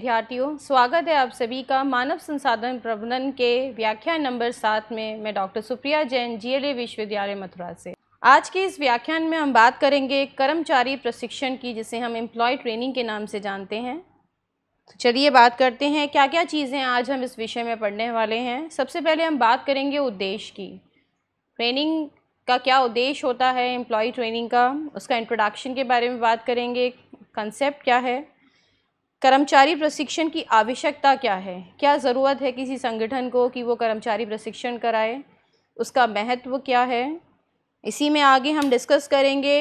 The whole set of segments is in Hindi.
विद्यार्थियों स्वागत है आप सभी का मानव संसाधन प्रबंधन के व्याख्यान नंबर सात में मैं डॉक्टर सुप्रिया जैन जीएलए विश्वविद्यालय मथुरा से आज के इस व्याख्यान में हम बात करेंगे कर्मचारी प्रशिक्षण की जिसे हम एम्प्लॉय ट्रेनिंग के नाम से जानते हैं तो चलिए बात करते हैं क्या क्या चीज़ें आज हम इस विषय में पढ़ने वाले हैं सबसे पहले हम बात करेंगे उद्देश्य की ट्रेनिंग का क्या उद्देश्य होता है एम्प्लॉय ट्रेनिंग का उसका इंट्रोडक्शन के बारे में बात करेंगे कंसेप्ट क्या है कर्मचारी प्रशिक्षण की आवश्यकता क्या है क्या ज़रूरत है किसी संगठन को कि वो कर्मचारी प्रशिक्षण कराए उसका महत्व क्या है इसी में आगे हम डिस्कस करेंगे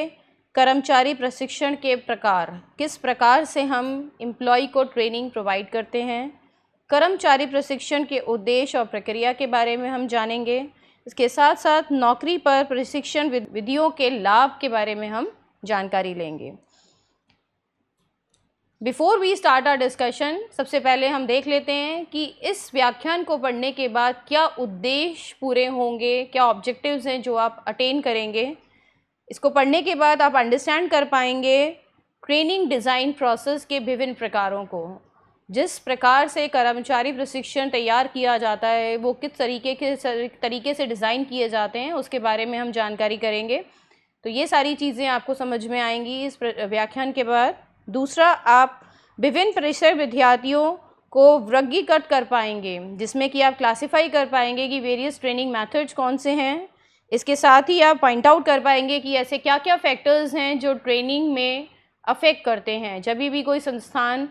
कर्मचारी प्रशिक्षण के प्रकार किस प्रकार से हम एम्प्लॉय को ट्रेनिंग प्रोवाइड करते हैं कर्मचारी प्रशिक्षण के उद्देश्य और प्रक्रिया के बारे में हम जानेंगे इसके साथ साथ नौकरी पर प्रशिक्षण विधियों के लाभ के बारे में हम जानकारी लेंगे before we start our discussion सबसे पहले हम देख लेते हैं कि इस व्याख्यान को पढ़ने के बाद क्या उद्देश्य पूरे होंगे क्या ऑब्जेक्टिव्स हैं जो आप अटेन करेंगे इसको पढ़ने के बाद आप अंडरस्टैंड कर पाएंगे ट्रेनिंग डिज़ाइन प्रोसेस के विभिन्न प्रकारों को जिस प्रकार से कर्मचारी प्रशिक्षण तैयार किया जाता है वो किस तरीके के तरीके से डिज़ाइन किए जाते हैं उसके बारे में हम जानकारी करेंगे तो ये सारी चीज़ें आपको समझ में आएंगी इस व्याख्यान के बाद दूसरा आप विभिन्न परिसर विद्यार्थियों को वर्गीकृत कर पाएंगे जिसमें कि आप क्लासिफाई कर पाएंगे कि वेरियस ट्रेनिंग मेथड्स कौन से हैं इसके साथ ही आप पॉइंट आउट कर पाएंगे कि ऐसे क्या क्या फैक्टर्स हैं जो ट्रेनिंग में अफेक्ट करते हैं जब भी कोई संस्थान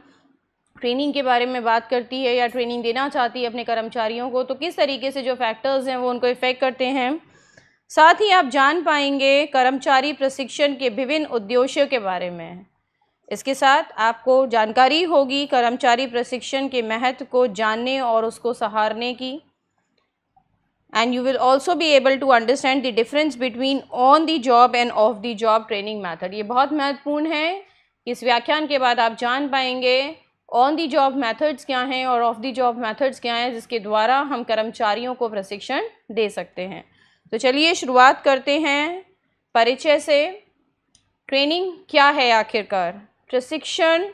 ट्रेनिंग के बारे में बात करती है या ट्रेनिंग देना चाहती है अपने कर्मचारियों को तो किस तरीके से जो फैक्टर्स हैं वो उनको इफ़ेक्ट करते हैं साथ ही आप जान पाएंगे कर्मचारी प्रशिक्षण के विभिन्न उद्देश्यों के बारे में इसके साथ आपको जानकारी होगी कर्मचारी प्रशिक्षण के महत्व को जानने और उसको सहारने की and you will also be able to understand the difference between on the job and off the job training method ये बहुत महत्वपूर्ण है इस व्याख्यान के बाद आप जान पाएंगे ऑन दी जॉब मैथड्स क्या हैं और ऑफ दी जॉब मैथड्स क्या हैं जिसके द्वारा हम कर्मचारियों को प्रशिक्षण दे सकते हैं तो चलिए शुरुआत करते हैं परिचय से ट्रेनिंग क्या है आखिरकार प्रशिक्षण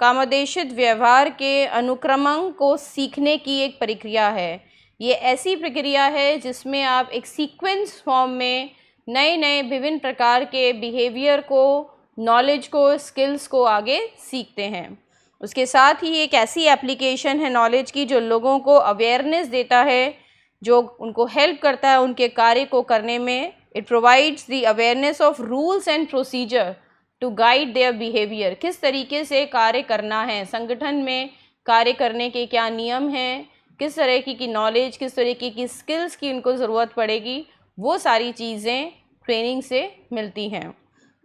कामोदेशित व्यवहार के अनुक्रमण को सीखने की एक प्रक्रिया है ये ऐसी प्रक्रिया है जिसमें आप एक सीक्वेंस फॉर्म में नए नए विभिन्न प्रकार के बिहेवियर को नॉलेज को स्किल्स को आगे सीखते हैं उसके साथ ही एक ऐसी एप्लीकेशन है नॉलेज की जो लोगों को अवेयरनेस देता है जो उनको हेल्प करता है उनके कार्य को करने में it provides the awareness of rules and procedure to guide their behaviour किस तरीके से कार्य करना है संगठन में कार्य करने के क्या नियम हैं किस तरह की की नॉलेज किस तरीके की स्किल्स की उनको ज़रूरत पड़ेगी वो सारी चीज़ें ट्रेनिंग से मिलती हैं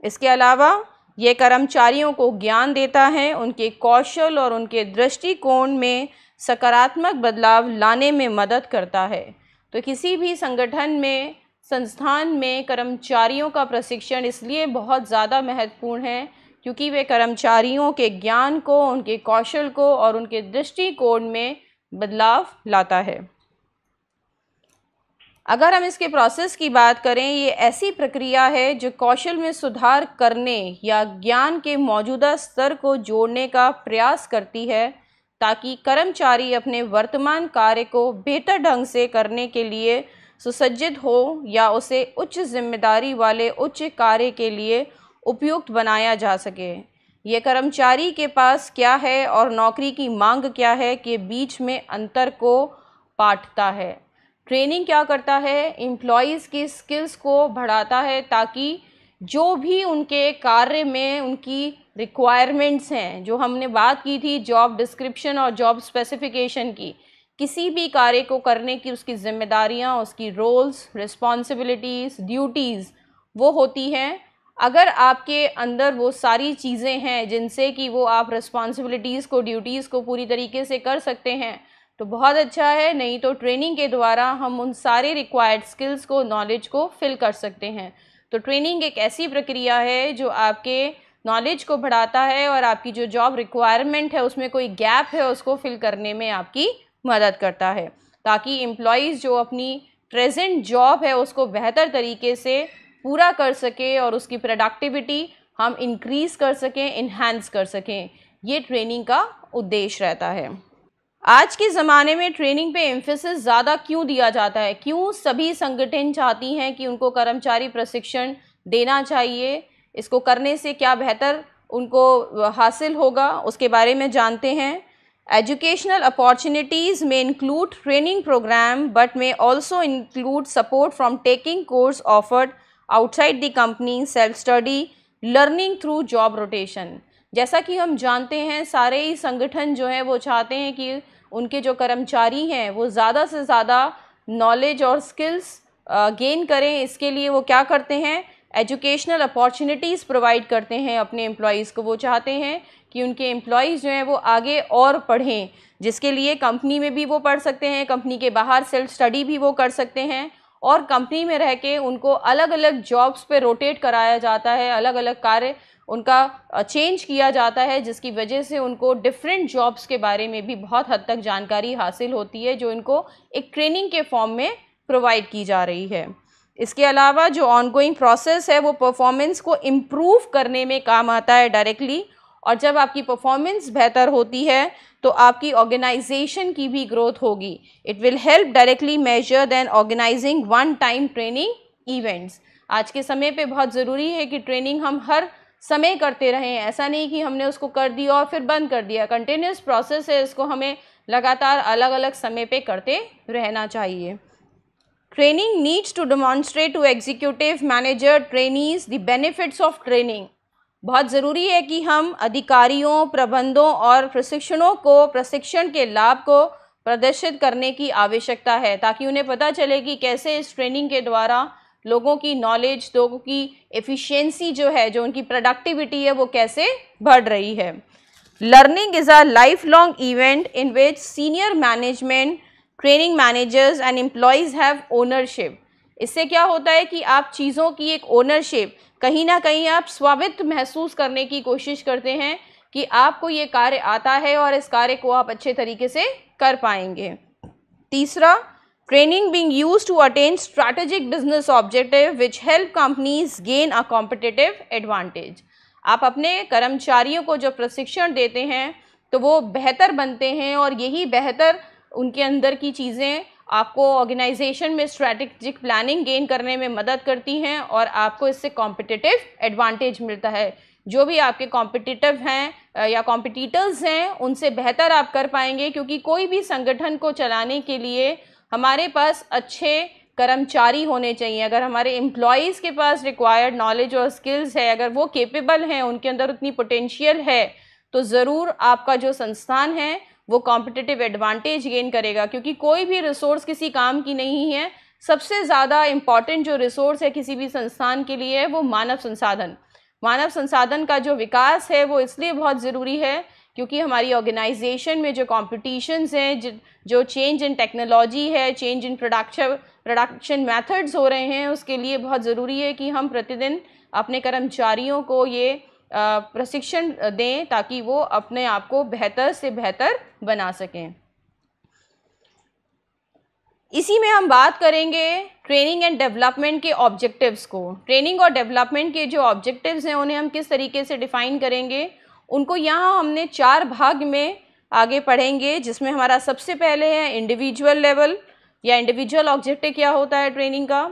इसके अलावा ये कर्मचारियों को ज्ञान देता है उनके कौशल और उनके दृष्टिकोण में सकारात्मक बदलाव लाने में मदद करता है तो किसी भी संगठन में संस्थान में कर्मचारियों का प्रशिक्षण इसलिए बहुत ज़्यादा महत्वपूर्ण है क्योंकि वे कर्मचारियों के ज्ञान को उनके कौशल को और उनके दृष्टिकोण में बदलाव लाता है अगर हम इसके प्रोसेस की बात करें ये ऐसी प्रक्रिया है जो कौशल में सुधार करने या ज्ञान के मौजूदा स्तर को जोड़ने का प्रयास करती है ताकि कर्मचारी अपने वर्तमान कार्य को बेहतर ढंग से करने के लिए सुसज्जित हो या उसे उच्च जिम्मेदारी वाले उच्च कार्य के लिए उपयुक्त बनाया जा सके ये कर्मचारी के पास क्या है और नौकरी की मांग क्या है के बीच में अंतर को पाटता है ट्रेनिंग क्या करता है एम्प्लॉयज़ की स्किल्स को बढ़ाता है ताकि जो भी उनके कार्य में उनकी रिक्वायरमेंट्स हैं जो हमने बात की थी जॉब डिस्क्रिप्शन और जॉब स्पेसिफिकेशन की किसी भी कार्य को करने की उसकी जिम्मेदारियाँ उसकी रोल्स रिस्पॉन्सिबिलिटीज़ ड्यूटीज़ वो होती हैं अगर आपके अंदर वो सारी चीज़ें हैं जिनसे कि वो आप रिस्पॉन्सिबिलिटीज़ को ड्यूटीज़ को पूरी तरीके से कर सकते हैं तो बहुत अच्छा है नहीं तो ट्रेनिंग के द्वारा हम उन सारे रिक्वायर्ड स्किल्स को नॉलेज को फिल कर सकते हैं तो ट्रेनिंग एक ऐसी प्रक्रिया है जो आपके नॉलेज को बढ़ाता है और आपकी जो जॉब रिक्वायरमेंट है उसमें कोई गैप है उसको फिल करने में आपकी मदद करता है ताकि एम्प्लॉज़ जो अपनी प्रेजेंट जॉब है उसको बेहतर तरीके से पूरा कर सके और उसकी प्रोडक्टिविटी हम इंक्रीज़ कर सकें इन्हेंस कर सकें ये ट्रेनिंग का उद्देश्य रहता है आज के ज़माने में ट्रेनिंग पे एम्फिस ज़्यादा क्यों दिया जाता है क्यों सभी संगठन चाहती हैं कि उनको कर्मचारी प्रशिक्षण देना चाहिए इसको करने से क्या बेहतर उनको हासिल होगा उसके बारे में जानते हैं Educational opportunities may include training program but may also include support from taking course offered outside the company, self-study, learning through job rotation. जैसा कि हम जानते हैं सारे ही संगठन जो हैं वो चाहते हैं कि उनके जो कर्मचारी हैं वो ज़्यादा से ज़्यादा नॉलेज और स्किल्स गेन करें इसके लिए वो क्या करते हैं एजुकेशनल अपॉर्चुनिटीज़ प्रोवाइड करते हैं अपने एम्प्लॉयज़ को वो चाहते हैं कि उनके एम्प्लॉयज़ जो हैं वो आगे और पढ़ें जिसके लिए कंपनी में भी वो पढ़ सकते हैं कंपनी के बाहर सेल्फ स्टडी भी वो कर सकते हैं और कंपनी में रह के उनको अलग अलग जॉब्स पे रोटेट कराया जाता है अलग अलग कार्य उनका चेंज किया जाता है जिसकी वजह से उनको डिफरेंट जॉब्स के बारे में भी बहुत हद तक जानकारी हासिल होती है जो इनको एक ट्रेनिंग के फॉर्म में प्रोवाइड की जा रही है इसके अलावा जो ऑनगोइंग प्रोसेस है वो परफॉर्मेंस को इम्प्रूव करने में काम आता है डायरेक्टली और जब आपकी परफॉर्मेंस बेहतर होती है तो आपकी ऑर्गेनाइजेशन की भी ग्रोथ होगी it will help directly major than organising one time training events आज के समय पे बहुत ज़रूरी है कि ट्रेनिंग हम हर समय करते रहें ऐसा नहीं कि हमने उसको कर दिया और फिर बंद कर दिया कंटिन्यूस प्रोसेस है इसको हमें लगातार अलग अलग समय पे करते रहना चाहिए training needs to demonstrate to executive manager trainees the benefits of training बहुत ज़रूरी है कि हम अधिकारियों प्रबंधों और प्रशिक्षणों को प्रशिक्षण के लाभ को प्रदर्शित करने की आवश्यकता है ताकि उन्हें पता चले कि कैसे इस ट्रेनिंग के द्वारा लोगों की नॉलेज लोगों की एफिशिएंसी जो है जो उनकी प्रोडक्टिविटी है वो कैसे बढ़ रही है learning is a lifelong event in which senior management training managers and employees have ownership इससे क्या होता है कि आप चीज़ों की एक ओनरशिप कहीं ना कहीं आप स्वामित्व महसूस करने की कोशिश करते हैं कि आपको ये कार्य आता है और इस कार्य को आप अच्छे तरीके से कर पाएंगे तीसरा training being use to attain strategic business objective which help companies gain a competitive advantage आप अपने कर्मचारियों को जो प्रशिक्षण देते हैं तो वो बेहतर बनते हैं और यही बेहतर उनके अंदर की चीज़ें आपको ऑर्गेनाइजेशन में स्ट्रैटेजिक प्लानिंग गेन करने में मदद करती हैं और आपको इससे कॉम्पिटिटिव एडवांटेज मिलता है जो भी आपके कॉम्पिटिटिव हैं या कॉम्पिटिटर्स हैं उनसे बेहतर आप कर पाएंगे क्योंकि कोई भी संगठन को चलाने के लिए हमारे पास अच्छे कर्मचारी होने चाहिए अगर हमारे एम्प्लॉयज़ के पास रिक्वायर्ड नॉलेज और स्किल्स है अगर वो केपेबल हैं उनके अंदर उतनी पोटेंशियल है तो ज़रूर आपका जो संस्थान है वो कॉम्पिटिटिव एडवांटेज गेन करेगा क्योंकि कोई भी रिसोर्स किसी काम की नहीं है सबसे ज़्यादा इम्पॉर्टेंट जो रिसोर्स है किसी भी संस्थान के लिए वो मानव संसाधन मानव संसाधन का जो विकास है वो इसलिए बहुत ज़रूरी है क्योंकि हमारी ऑर्गेनाइजेशन में जो कॉम्पिटिशन्स हैं जो चेंज इन टेक्नोलॉजी है change in production production methods हो रहे हैं उसके लिए बहुत ज़रूरी है कि हम प्रतिदिन अपने कर्मचारियों को ये प्रशिक्षण दें ताकि वो अपने आप को बेहतर से बेहतर बना सकें इसी में हम बात करेंगे ट्रेनिंग एंड डेवलपमेंट के ऑब्जेक्टिव्स को ट्रेनिंग और डेवलपमेंट के जो ऑब्जेक्टिव्स हैं उन्हें हम किस तरीके से डिफ़ाइन करेंगे उनको यहाँ हमने चार भाग में आगे पढ़ेंगे जिसमें हमारा सबसे पहले है इंडिविजुअल लेवल या इंडिविजुअल ऑब्जेक्टिव क्या होता है ट्रेनिंग का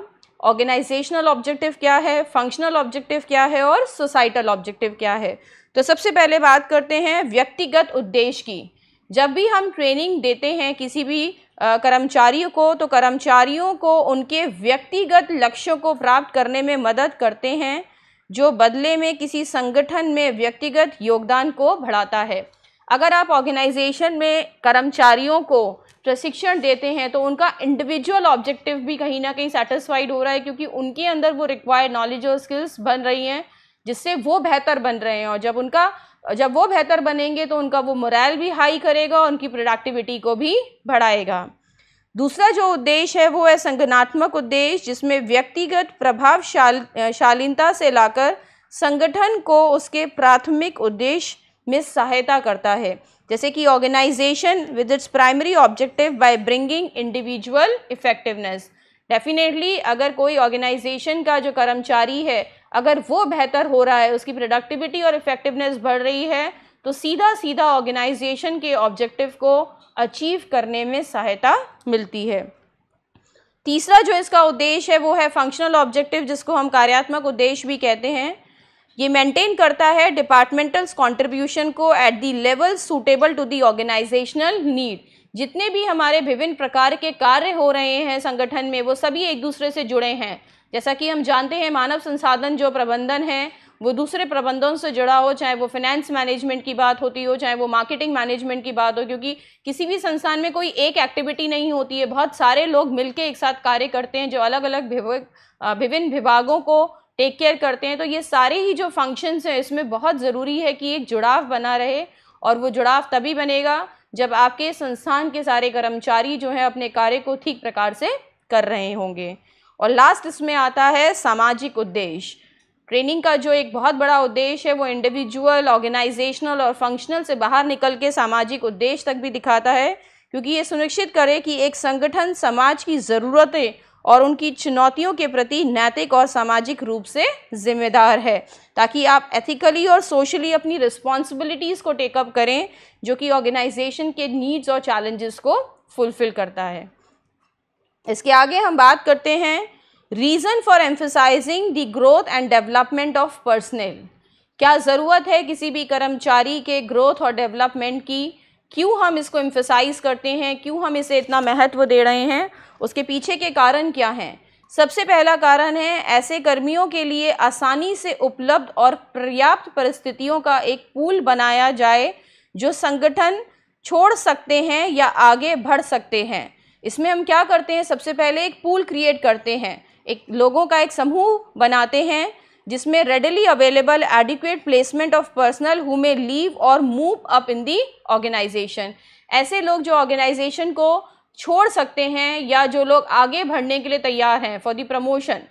ऑर्गेनाइजेशनल ऑब्जेक्टिव क्या है फंक्शनल ऑब्जेक्टिव क्या है और सोसाइटल ऑब्जेक्टिव क्या है तो सबसे पहले बात करते हैं व्यक्तिगत उद्देश्य की जब भी हम ट्रेनिंग देते हैं किसी भी कर्मचारियों को तो कर्मचारियों को उनके व्यक्तिगत लक्ष्यों को प्राप्त करने में मदद करते हैं जो बदले में किसी संगठन में व्यक्तिगत योगदान को बढ़ाता है अगर आप ऑर्गेनाइजेशन में कर्मचारियों को प्रशिक्षण देते हैं तो उनका इंडिविजुअल ऑब्जेक्टिव भी कहीं ना कहीं सेटिस्फाइड हो रहा है क्योंकि उनके अंदर वो रिक्वायर्ड नॉलेज और स्किल्स बन रही हैं जिससे वो बेहतर बन रहे हैं और जब उनका जब वो बेहतर बनेंगे तो उनका वो मोरल भी हाई करेगा और उनकी प्रोडक्टिविटी को भी बढ़ाएगा दूसरा जो उद्देश्य है वो है संगठनात्मक उद्देश्य जिसमें व्यक्तिगत प्रभावशाल शालीनता से लाकर संगठन को उसके प्राथमिक उद्देश्य में सहायता करता है जैसे कि organisation with its primary objective by bringing individual effectiveness definitely अगर कोई ऑर्गेनाइजेशन का जो कर्मचारी है अगर वो बेहतर हो रहा है उसकी प्रोडक्टिविटी और इफेक्टिवनेस बढ़ रही है तो सीधा सीधा ऑर्गेनाइजेशन के ऑब्जेक्टिव को अचीव करने में सहायता मिलती है तीसरा जो इसका उद्देश्य है वो है फंक्शनल ऑब्जेक्टिव जिसको हम कार्यात्मक उद्देश्य भी कहते हैं ये मेंटेन करता है डिपार्टमेंटल्स कंट्रीब्यूशन को at the level suitable to the organisational need जितने भी हमारे विभिन्न प्रकार के कार्य हो रहे हैं संगठन में वो सभी एक दूसरे से जुड़े हैं जैसा कि हम जानते हैं मानव संसाधन जो प्रबंधन है वो दूसरे प्रबंधों से जुड़ा हो चाहे वो फाइनेंस मैनेजमेंट की बात होती हो चाहे वो मार्केटिंग मैनेजमेंट की बात हो क्योंकि किसी भी संस्थान में कोई एक एक्टिविटी नहीं होती है बहुत सारे लोग मिलके एक साथ कार्य करते हैं जो अलग अलग विभिन्न विभागों को टेक केयर करते हैं तो ये सारे ही जो फंक्शंस हैं इसमें बहुत ज़रूरी है कि एक जुड़ाव बना रहे और वो जुड़ाव तभी बनेगा जब आपके संस्थान के सारे कर्मचारी जो हैं अपने कार्य को ठीक प्रकार से कर रहे होंगे और लास्ट इसमें आता है सामाजिक उद्देश्य ट्रेनिंग का जो एक बहुत बड़ा उद्देश्य है वो इंडिविजुअल ऑर्गेनाइजेशनल और फंक्शनल से बाहर निकल के सामाजिक उद्देश्य तक भी दिखाता है क्योंकि ये सुनिश्चित करे कि एक संगठन समाज की ज़रूरतें और उनकी चुनौतियों के प्रति नैतिक और सामाजिक रूप से जिम्मेदार है ताकि आप एथिकली और सोशली अपनी रिस्पॉन्सिबिलिटीज़ को टेकअप करें जो कि ऑर्गेनाइजेशन के नीड्स और चैलेंजेस को फुलफ़िल करता है इसके आगे हम बात करते हैं reason for emphasising the growth and development of personnel क्या ज़रूरत है किसी भी कर्मचारी के ग्रोथ और डेवलपमेंट की क्यों हम इसको एम्फिसाइज करते हैं क्यों हम इसे इतना महत्व दे रहे हैं उसके पीछे के कारण क्या हैं सबसे पहला कारण है ऐसे कर्मियों के लिए आसानी से उपलब्ध और पर्याप्त परिस्थितियों का एक पूल बनाया जाए जो संगठन छोड़ सकते हैं या आगे बढ़ सकते हैं इसमें हम क्या करते हैं सबसे पहले एक पूल क्रिएट करते हैं एक लोगों का एक समूह बनाते हैं जिसमें readily available adequate placement of personnel who may leave और move up in the organisation ऐसे लोग जो ऑर्गेनाइजेशन को छोड़ सकते हैं या जो लोग आगे बढ़ने के लिए तैयार हैं फॉर दी प्रमोशन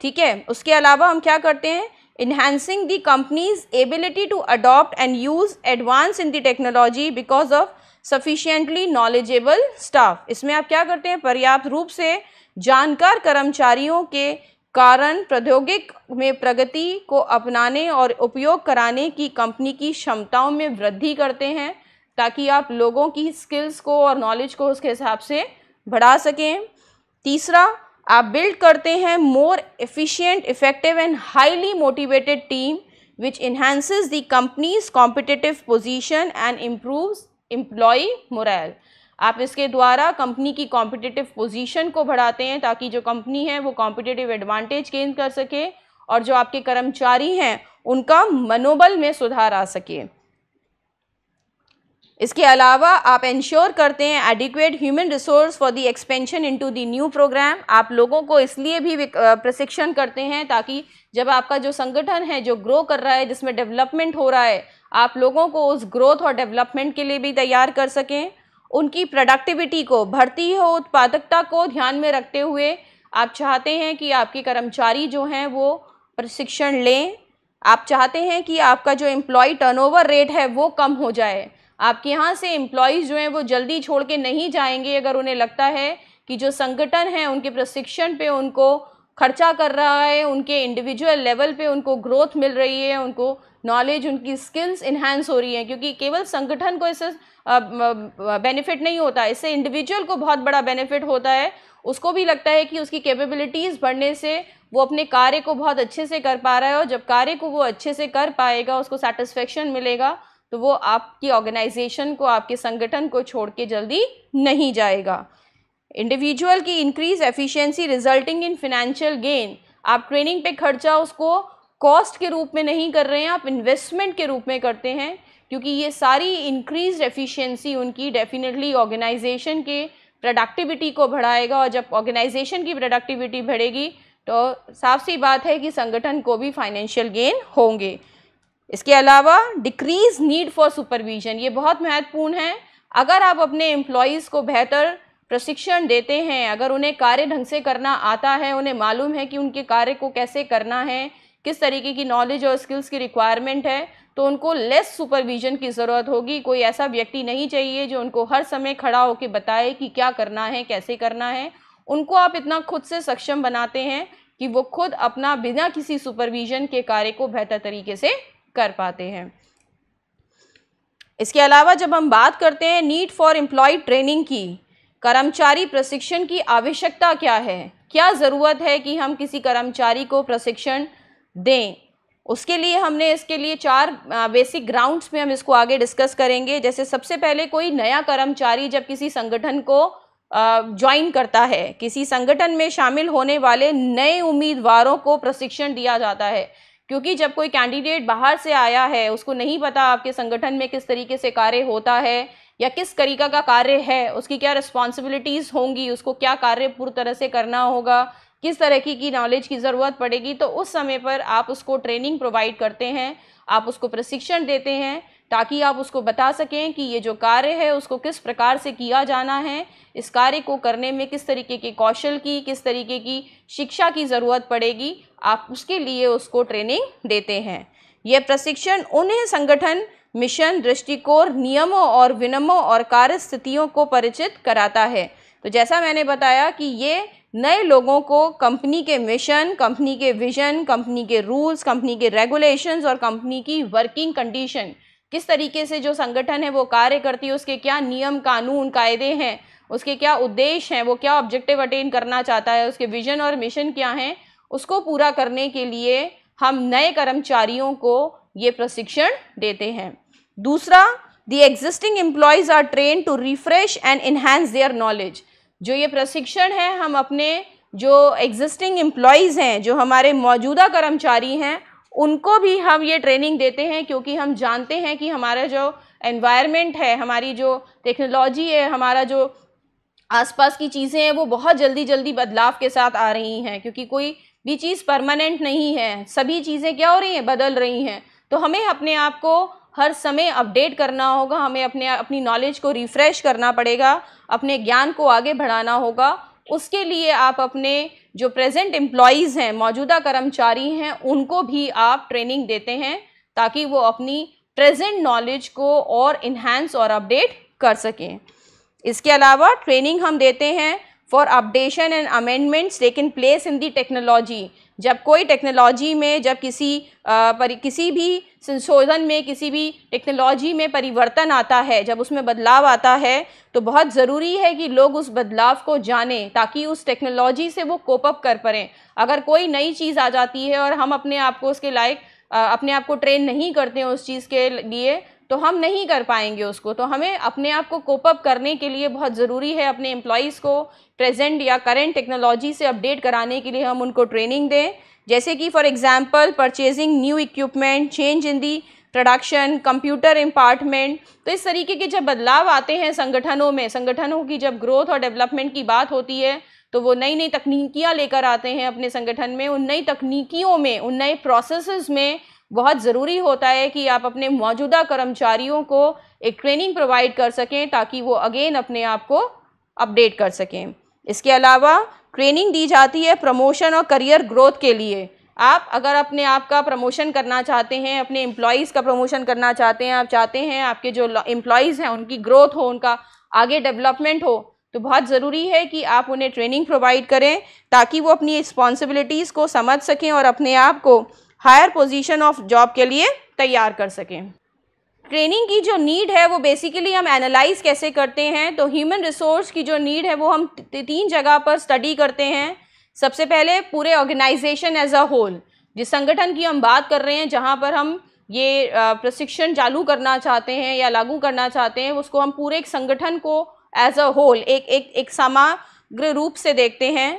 ठीक है उसके अलावा हम क्या करते हैं enhancing the company's ability to adopt and use advance in the technology because of sufficiently knowledgeable staff इसमें आप क्या करते हैं पर्याप्त रूप से जानकार कर्मचारियों के कारण प्रौद्योगिक में प्रगति को अपनाने और उपयोग कराने की कंपनी की क्षमताओं में वृद्धि करते हैं ताकि आप लोगों की स्किल्स को और नॉलेज को उसके हिसाब से बढ़ा सकें तीसरा आप बिल्ड करते हैं more efficient effective and highly motivated team which enhances the company's competitive position and improves employee morale आप इसके द्वारा कंपनी की कॉम्पिटिटिव पोजीशन को बढ़ाते हैं ताकि जो कंपनी है वो कॉम्पिटिटिव एडवांटेज गेन कर सके और जो आपके कर्मचारी हैं उनका मनोबल में सुधार आ सके इसके अलावा आप इंश्योर करते हैं adequate human resource for the expansion into the new program आप लोगों को इसलिए भी प्रशिक्षण करते हैं ताकि जब आपका जो संगठन है जो ग्रो कर रहा है जिसमें डेवलपमेंट हो रहा है आप लोगों को उस ग्रोथ और डेवलपमेंट के लिए भी तैयार कर सकें उनकी प्रोडक्टिविटी को भर्ती हो उत्पादकता को ध्यान में रखते हुए आप चाहते हैं कि आपके कर्मचारी जो हैं वो प्रशिक्षण लें आप चाहते हैं कि आपका जो एम्प्लॉय टर्नओवर रेट है वो कम हो जाए आपके यहाँ से एम्प्लॉयज़ जो हैं वो जल्दी छोड़ के नहीं जाएंगे अगर उन्हें लगता है कि जो संगठन है उनके प्रशिक्षण पे उनको खर्चा कर रहा है उनके इंडिविजुअल लेवल पे उनको ग्रोथ मिल रही है उनको नॉलेज उनकी स्किल्स इन्हांस हो रही है क्योंकि केवल संगठन को इससे बेनिफिट नहीं होता इससे इंडिविजुअल को बहुत बड़ा बेनिफिट होता है उसको भी लगता है कि उसकी कैपेबिलिटीज़ बढ़ने से वो अपने कार्य को बहुत अच्छे से कर पा रहा है और जब कार्य को वो अच्छे से कर पाएगा उसको सेटिस्फेक्शन मिलेगा तो वो आपकी ऑर्गेनाइजेशन को आपके संगठन को छोड़ के जल्दी नहीं जाएगा इंडिविजुअल की increase efficiency resulting in financial gain आप ट्रेनिंग पे खर्चा उसको कॉस्ट के रूप में नहीं कर रहे हैं आप इन्वेस्टमेंट के रूप में करते हैं क्योंकि ये सारी इंक्रीज एफिशिएंसी उनकी डेफिनेटली ऑर्गेनाइजेशन के प्रोडक्टिविटी को बढ़ाएगा और जब ऑर्गेनाइजेशन की प्रोडक्टिविटी बढ़ेगी तो साफ सी बात है कि संगठन को भी फाइनेंशियल गेन होंगे इसके अलावा डिक्रीज नीड फॉर सुपरविजन ये बहुत महत्वपूर्ण है अगर आप अपने एम्प्लॉयज़ को बेहतर प्रशिक्षण देते हैं अगर उन्हें कार्य ढंग से करना आता है उन्हें मालूम है कि उनके कार्य को कैसे करना है किस तरीके की नॉलेज और स्किल्स की रिक्वायरमेंट है तो उनको लेस सुपरविजन की ज़रूरत होगी कोई ऐसा व्यक्ति नहीं चाहिए जो उनको हर समय खड़ा होकर बताए कि क्या करना है कैसे करना है उनको आप इतना खुद से सक्षम बनाते हैं कि वो खुद अपना बिना किसी सुपरविजन के कार्य को बेहतर तरीके से कर पाते हैं इसके अलावा जब हम बात करते हैं नीड फॉर एम्प्लॉय ट्रेनिंग की कर्मचारी प्रशिक्षण की आवश्यकता क्या है क्या ज़रूरत है कि हम किसी कर्मचारी को प्रशिक्षण दें उसके लिए हमने इसके लिए चार बेसिक ग्राउंड्स में हम इसको आगे डिस्कस करेंगे जैसे सबसे पहले कोई नया कर्मचारी जब किसी संगठन को ज्वाइन करता है किसी संगठन में शामिल होने वाले नए उम्मीदवारों को प्रशिक्षण दिया जाता है क्योंकि जब कोई कैंडिडेट बाहर से आया है उसको नहीं पता आपके संगठन में किस तरीके से कार्य होता है या किस तरीका का कार्य है उसकी क्या रिस्पॉन्सिबिलिटीज़ होंगी उसको क्या कार्य पूरी तरह से करना होगा किस तरह की की नॉलेज की ज़रूरत पड़ेगी तो उस समय पर आप उसको ट्रेनिंग प्रोवाइड करते हैं आप उसको प्रशिक्षण देते हैं ताकि आप उसको बता सकें कि ये जो कार्य है उसको किस प्रकार से किया जाना है इस कार्य को करने में किस तरीके के कौशल की किस तरीके की शिक्षा की ज़रूरत पड़ेगी आप उसके लिए उसको ट्रेनिंग देते हैं यह प्रशिक्षण उन्हें संगठन मिशन दृष्टिकोण नियमों और विनमों और कार्य स्थितियों को परिचित कराता है तो जैसा मैंने बताया कि ये नए लोगों को कंपनी के मिशन कंपनी के विजन कंपनी के रूल्स कंपनी के रेगुलेशंस और कंपनी की वर्किंग कंडीशन किस तरीके से जो संगठन है वो कार्य करती है उसके क्या नियम कानून कायदे हैं उसके क्या उद्देश्य हैं वो क्या ऑब्जेक्टिव अटेन करना चाहता है उसके विजन और मिशन क्या हैं उसको पूरा करने के लिए हम नए कर्मचारियों को ये प्रशिक्षण देते हैं दूसरा the existing employees are train to refresh and enhance their knowledge जो ये प्रशिक्षण है हम अपने जो एग्जिस्टिंग एम्प्लॉयज़ हैं जो हमारे मौजूदा कर्मचारी हैं उनको भी हम ये ट्रेनिंग देते हैं क्योंकि हम जानते हैं कि हमारा जो एनवायरनमेंट है हमारी जो टेक्नोलॉजी है हमारा जो आसपास की चीज़ें हैं वो बहुत जल्दी जल्दी बदलाव के साथ आ रही हैं क्योंकि कोई भी चीज़ परमानेंट नहीं है सभी चीज़ें क्या हो रही हैं बदल रही हैं तो हमें अपने आप को हर समय अपडेट करना होगा हमें अपने अपनी नॉलेज को रिफ़्रेश करना पड़ेगा अपने ज्ञान को आगे बढ़ाना होगा उसके लिए आप अपने जो प्रेजेंट एम्प्लॉयज़ हैं मौजूदा कर्मचारी हैं उनको भी आप ट्रेनिंग देते हैं ताकि वो अपनी प्रेजेंट नॉलेज को और इन्हेंस और अपडेट कर सकें इसके अलावा ट्रेनिंग हम देते हैं फॉर अपडेशन एंड अमेंडमेंट्स लेकिन प्लेस इन दी टेक्नोलॉजी जब कोई टेक्नोलॉजी में जब किसी आ, पर किसी भी संशोधन में किसी भी टेक्नोलॉजी में परिवर्तन आता है जब उसमें बदलाव आता है तो बहुत ज़रूरी है कि लोग उस बदलाव को जानें ताकि उस टेक्नोलॉजी से वो कोपअप कर पाएँ अगर कोई नई चीज़ आ जाती है और हम अपने आप को उसके लायक अपने आप को ट्रेन नहीं करते हैं उस चीज़ के लिए तो हम नहीं कर पाएंगे उसको तो हमें अपने आप को कोपअप करने के लिए बहुत ज़रूरी है अपने एम्प्लॉयज़ को प्रेजेंट या करेंट टेक्नोलॉजी से अपडेट कराने के लिए हम उनको ट्रेनिंग दें जैसे कि for example purchasing new equipment change in the production computer impartment तो इस तरीके के जब बदलाव आते हैं संगठनों में संगठनों की जब ग्रोथ और डेवलपमेंट की बात होती है तो वो नई नई तकनीकियाँ लेकर आते हैं अपने संगठन में उन नई तकनीकियों में उन नए प्रोसेस में बहुत ज़रूरी होता है कि आप अपने मौजूदा कर्मचारियों को एक ट्रेनिंग प्रोवाइड कर सकें ताकि वो अगेन अपने आप को अपडेट कर सकें इसके अलावा ट्रेनिंग दी जाती है प्रमोशन और करियर ग्रोथ के लिए आप अगर अपने आप का प्रमोशन करना चाहते हैं अपने एम्प्लॉयज़ का प्रमोशन करना चाहते हैं आप चाहते हैं आपके जो एम्प्लॉयज़ हैं उनकी ग्रोथ हो उनका आगे डेवलपमेंट हो तो बहुत ज़रूरी है कि आप उन्हें ट्रेनिंग प्रोवाइड करें ताकि वो अपनी रिस्पॉन्सिबिलिटीज़ को समझ सकें और अपने आप को हायर पोजीशन ऑफ जॉब के लिए तैयार कर सकें ट्रेनिंग की जो नीड है वो बेसिकली हम एनालाइज कैसे करते हैं तो ह्यूमन रिसोर्स की जो नीड है वो हम तीन जगह पर स्टडी करते हैं सबसे पहले पूरे ऑर्गेनाइजेशन एज अ होल जिस संगठन की हम बात कर रहे हैं जहाँ पर हम ये प्रशिक्षण चालू करना चाहते हैं या लागू करना चाहते हैं उसको हम पूरे एक संगठन को एज अ होल एक एक एक समग्र रूप से देखते हैं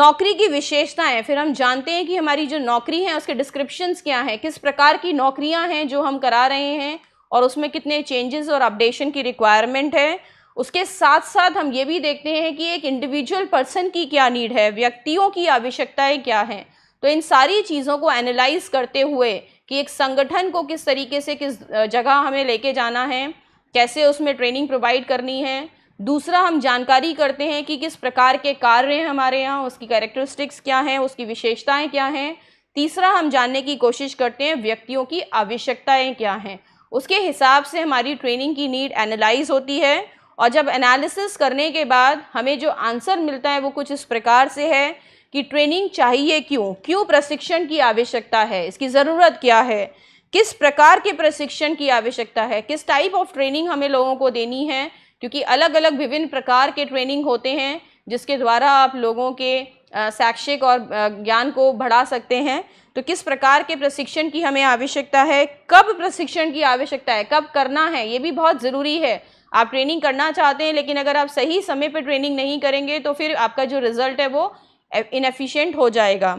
नौकरी की विशेषताएं फिर हम जानते हैं कि हमारी जो नौकरी है उसके डिस्क्रिप्शंस क्या हैं किस प्रकार की नौकरियां हैं जो हम करा रहे हैं और उसमें कितने चेंजेस और अपडेशन की रिक्वायरमेंट है उसके साथ साथ हम ये भी देखते हैं कि एक इंडिविजुअल पर्सन की क्या नीड है व्यक्तियों की आवश्यकताएं क्या हैं तो इन सारी चीज़ों को एनालाइज करते हुए कि एक संगठन को किस तरीके से किस जगह हमें लेके जाना है कैसे उसमें ट्रेनिंग प्रोवाइड करनी है दूसरा हम जानकारी करते हैं कि किस प्रकार के कार्य हैं हमारे यहाँ उसकी कैरेक्टरिस्टिक्स क्या हैं उसकी विशेषताएं क्या हैं तीसरा हम जानने की कोशिश करते हैं व्यक्तियों की आवश्यकताएं क्या हैं उसके हिसाब से हमारी ट्रेनिंग की नीड एनालाइज होती है और जब एनालिसिस करने के बाद हमें जो आंसर मिलता है वो कुछ इस प्रकार से है कि ट्रेनिंग चाहिए क्यों क्यों प्रशिक्षण की आवश्यकता है इसकी ज़रूरत क्या है किस प्रकार के प्रशिक्षण की आवश्यकता है किस टाइप ऑफ ट्रेनिंग हमें लोगों को देनी है क्योंकि अलग अलग विभिन्न प्रकार के ट्रेनिंग होते हैं जिसके द्वारा आप लोगों के शैक्षिक और ज्ञान को बढ़ा सकते हैं तो किस प्रकार के प्रशिक्षण की हमें आवश्यकता है कब प्रशिक्षण की आवश्यकता है कब करना है ये भी बहुत ज़रूरी है आप ट्रेनिंग करना चाहते हैं लेकिन अगर आप सही समय पर ट्रेनिंग नहीं करेंगे तो फिर आपका जो रिज़ल्ट है वो इनफिशेंट हो जाएगा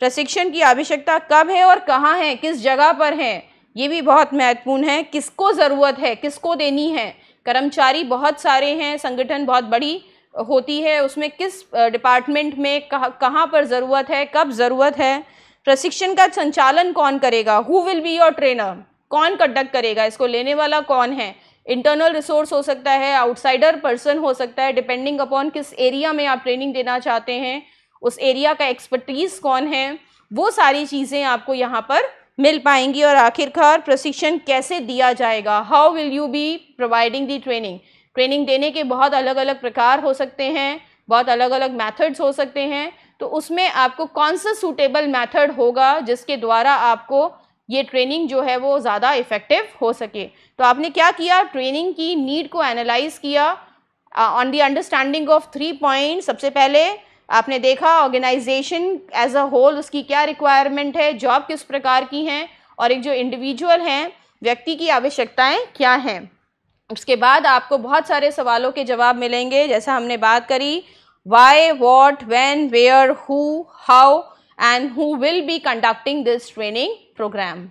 प्रशिक्षण की आवश्यकता कब है और कहाँ है किस जगह पर है ये भी बहुत महत्वपूर्ण है किसको ज़रूरत है किसको देनी है कर्मचारी बहुत सारे हैं संगठन बहुत बड़ी होती है उसमें किस डिपार्टमेंट में कहाँ पर ज़रूरत है कब ज़रूरत है प्रशिक्षण का संचालन कौन करेगा who will be your trainer कौन कंडक्ट करेगा इसको लेने वाला कौन है इंटरनल रिसोर्स हो सकता है आउटसाइडर पर्सन हो सकता है डिपेंडिंग अपॉन किस एरिया में आप ट्रेनिंग देना चाहते हैं उस एरिया का एक्सपर्टीज़ कौन है वो सारी चीज़ें आपको यहाँ पर मिल पाएंगी और आखिरकार प्रशिक्षण कैसे दिया जाएगा how will you be providing the training training देने के बहुत अलग अलग प्रकार हो सकते हैं बहुत अलग अलग मैथड्स हो सकते हैं तो उसमें आपको कौन सा सूटेबल मैथड होगा जिसके द्वारा आपको ये ट्रेनिंग जो है वो ज़्यादा इफ़ेक्टिव हो सके तो आपने क्या किया ट्रेनिंग की नीड को एनालाइज किया on the understanding of three point सबसे पहले आपने देखा ऑर्गेनाइजेशन एज अ होल उसकी क्या रिक्वायरमेंट है जॉब किस प्रकार की हैं और एक जो इंडिविजुअल हैं व्यक्ति की आवश्यकताएं क्या हैं उसके बाद आपको बहुत सारे सवालों के जवाब मिलेंगे जैसा हमने बात करी why what when where who how and who will be conducting this training program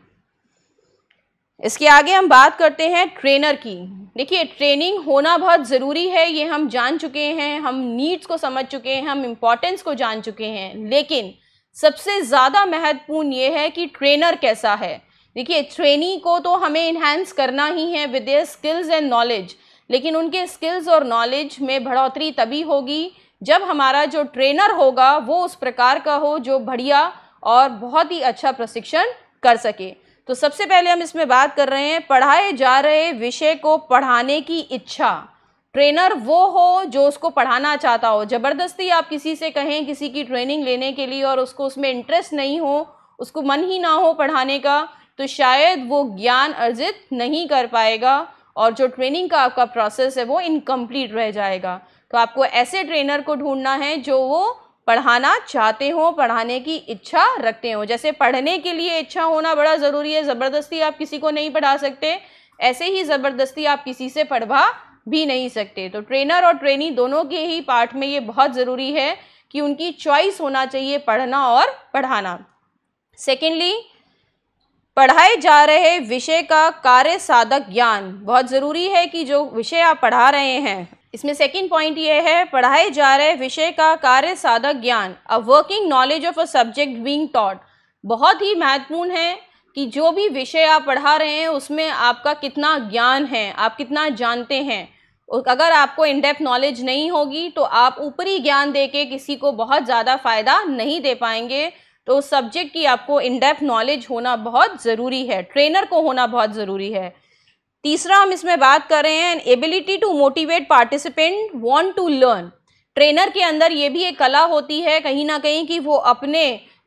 इसके आगे हम बात करते हैं ट्रेनर की देखिए ट्रेनिंग होना बहुत ज़रूरी है ये हम जान चुके हैं हम नीड्स को समझ चुके हैं हम इम्पॉर्टेंस को जान चुके हैं लेकिन सबसे ज़्यादा महत्वपूर्ण ये है कि ट्रेनर कैसा है देखिए ट्रेनी को तो हमें इन्हेंस करना ही है विद स्किल्स एंड नॉलेज लेकिन उनके स्किल्स और नॉलेज में बढ़ोतरी तभी होगी जब हमारा जो ट्रेनर होगा वो उस प्रकार का हो जो बढ़िया और बहुत ही अच्छा प्रशिक्षण कर सके तो सबसे पहले हम इसमें बात कर रहे हैं पढ़ाए जा रहे विषय को पढ़ाने की इच्छा ट्रेनर वो हो जो उसको पढ़ाना चाहता हो ज़बरदस्ती आप किसी से कहें किसी की ट्रेनिंग लेने के लिए और उसको उसमें इंटरेस्ट नहीं हो उसको मन ही ना हो पढ़ाने का तो शायद वो ज्ञान अर्जित नहीं कर पाएगा और जो ट्रेनिंग का आपका प्रोसेस है वो इनकम्प्लीट रह जाएगा तो आपको ऐसे ट्रेनर को ढूंढना है जो वो पढ़ाना चाहते हो पढ़ाने की इच्छा रखते हो जैसे पढ़ने के लिए इच्छा होना बड़ा ज़रूरी है ज़बरदस्ती आप किसी को नहीं पढ़ा सकते ऐसे ही ज़बरदस्ती आप किसी से पढ़वा भी नहीं सकते तो ट्रेनर और ट्रेनी दोनों के ही पार्ट में ये बहुत ज़रूरी है कि उनकी चॉइस होना चाहिए पढ़ना और पढ़ाना सेकेंडली पढ़ाए जा रहे विषय का कार्य साधक ज्ञान बहुत ज़रूरी है कि जो विषय आप पढ़ा रहे हैं इसमें सेकंड पॉइंट ये है पढ़ाए जा रहे विषय का कार्य साधक ज्ञान a working knowledge of a subject being taught बहुत ही महत्वपूर्ण है कि जो भी विषय आप पढ़ा रहे हैं उसमें आपका कितना ज्ञान है आप कितना जानते हैं अगर आपको इनडेप्थ नॉलेज नहीं होगी तो आप ऊपरी ज्ञान दे के किसी को बहुत ज़्यादा फ़ायदा नहीं दे पाएंगे तो उस सब्जेक्ट की आपको इनडेप्थ नॉलेज होना बहुत ज़रूरी है ट्रेनर को होना बहुत ज़रूरी है तीसरा हम इसमें बात कर रहे हैं ability to motivate participant want to learn trainer के अंदर ये भी एक कला होती है कहीं ना कहीं कि वो अपने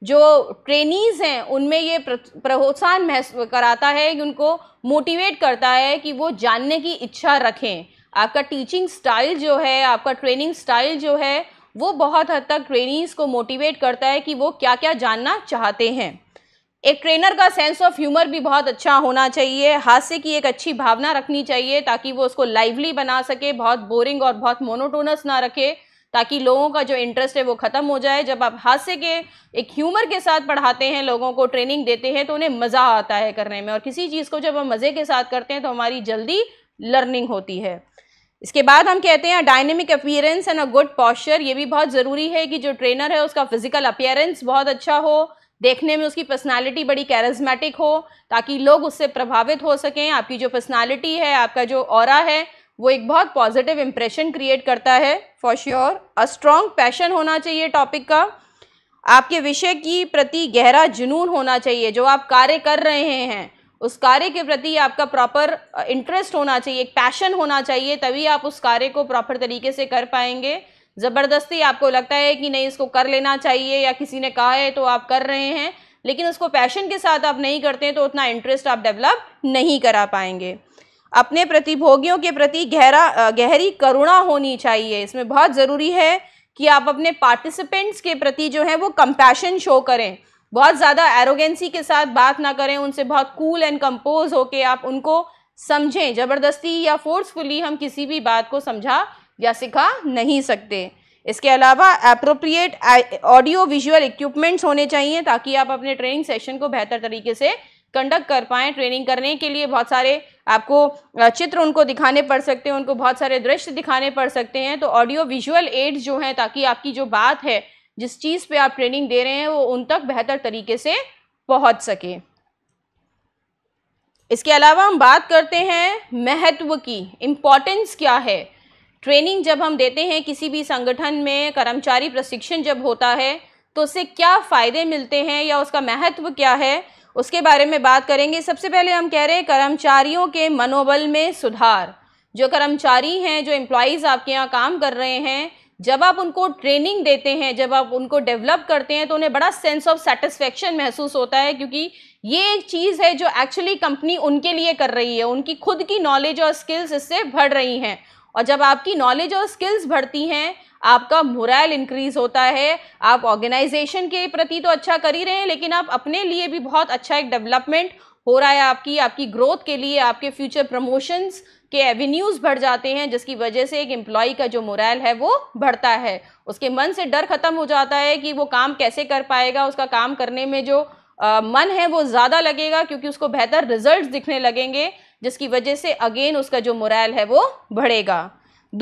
जो ट्रेनीज हैं उनमें ये प्रोत्साहन महसूस कराता है कि उनको मोटिवेट करता है कि वो जानने की इच्छा रखें आपका टीचिंग स्टाइल जो है आपका ट्रेनिंग स्टाइल जो है वो बहुत हद तक ट्रेनिस को मोटिवेट करता है कि वो क्या क्या जानना चाहते हैं एक ट्रेनर का सेंस ऑफ ह्यूमर भी बहुत अच्छा होना चाहिए हास्य की एक अच्छी भावना रखनी चाहिए ताकि वो उसको लाइवली बना सके बहुत बोरिंग और बहुत मोनोटोनस ना रखे ताकि लोगों का जो इंटरेस्ट है वो ख़त्म हो जाए जब आप हास्य के एक ह्यूमर के साथ पढ़ाते हैं लोगों को ट्रेनिंग देते हैं तो उन्हें मज़ा आता है करने में और किसी चीज़ को जब हम मज़े के साथ करते हैं तो हमारी जल्दी लर्निंग होती है इसके बाद हम कहते हैं dynamic appearance and a good posture ये भी बहुत ज़रूरी है कि जो ट्रेनर है उसका फिजिकल अपियरेंस बहुत अच्छा हो देखने में उसकी पर्सनालिटी बड़ी कैरिज्मेटिक हो ताकि लोग उससे प्रभावित हो सकें आपकी जो पर्सनालिटी है आपका जो और है वो एक बहुत पॉजिटिव इम्प्रेशन क्रिएट करता है for sure a strong passion होना चाहिए टॉपिक का आपके विषय की प्रति गहरा जुनून होना चाहिए जो आप कार्य कर रहे हैं उस कार्य के प्रति आपका प्रॉपर इंटरेस्ट होना चाहिए एक पैशन होना चाहिए तभी आप उस कार्य को प्रॉपर तरीके से कर पाएंगे ज़बरदस्ती आपको लगता है कि नहीं इसको कर लेना चाहिए या किसी ने कहा है तो आप कर रहे हैं लेकिन उसको पैशन के साथ आप नहीं करते तो उतना इंटरेस्ट आप डेवलप नहीं करा पाएंगे अपने प्रतिभोगियों के प्रति गहरा गहरी करुणा होनी चाहिए इसमें बहुत ज़रूरी है कि आप अपने पार्टिसिपेंट्स के प्रति जो है वो कंपैशन शो करें बहुत ज़्यादा एरोगेंसी के साथ बात ना करें उनसे बहुत कूल एंड कंपोज होके आप उनको समझें ज़बरदस्ती या फोर्सफुली हम किसी भी बात को समझा या सिखा नहीं सकते इसके अलावा अप्रोप्रिएट ऑडियो विजुअल इक्विपमेंट्स होने चाहिए ताकि आप अपने ट्रेनिंग सेशन को बेहतर तरीके से कंडक्ट कर पाएँ ट्रेनिंग करने के लिए बहुत सारे आपको चित्र उनको दिखाने पड़ सकते हैं उनको बहुत सारे दृश्य दिखाने पड़ सकते हैं तो ऑडियो विजुअल एड्स जो हैं ताकि आपकी जो बात है जिस चीज़ पे आप ट्रेनिंग दे रहे हैं वो उन तक बेहतर तरीके से पहुंच सके इसके अलावा हम बात करते हैं महत्व की इम्पॉर्टेंस क्या है ट्रेनिंग जब हम देते हैं किसी भी संगठन में कर्मचारी प्रशिक्षण जब होता है तो उससे क्या फ़ायदे मिलते हैं या उसका महत्व क्या है उसके बारे में बात करेंगे सबसे पहले हम कह रहे हैं कर्मचारियों के मनोबल में सुधार जो कर्मचारी हैं जो एम्प्लॉज़ आपके यहाँ काम कर रहे हैं जब आप उनको ट्रेनिंग देते हैं जब आप उनको डेवलप करते हैं तो उन्हें बड़ा सेंस ऑफ सेटिस्फेक्शन महसूस होता है क्योंकि ये एक चीज़ है जो एक्चुअली कंपनी उनके लिए कर रही है उनकी खुद की नॉलेज और स्किल्स इससे बढ़ रही हैं और जब आपकी नॉलेज और स्किल्स बढ़ती हैं आपका मोरल इंक्रीज होता है आप ऑर्गेनाइजेशन के प्रति तो अच्छा कर ही रहे हैं लेकिन आप अपने लिए भी बहुत अच्छा एक डेवलपमेंट हो रहा है आपकी आपकी ग्रोथ के लिए आपके फ्यूचर प्रमोशंस के एवेन्यूज़ बढ़ जाते हैं जिसकी वजह से एक एम्प्लॉय का जो मोरल है वो बढ़ता है उसके मन से डर ख़त्म हो जाता है कि वो काम कैसे कर पाएगा उसका काम करने में जो आ, मन है वो ज़्यादा लगेगा क्योंकि उसको बेहतर रिजल्ट दिखने लगेंगे जिसकी वजह से अगेन उसका जो मोरल है वो बढ़ेगा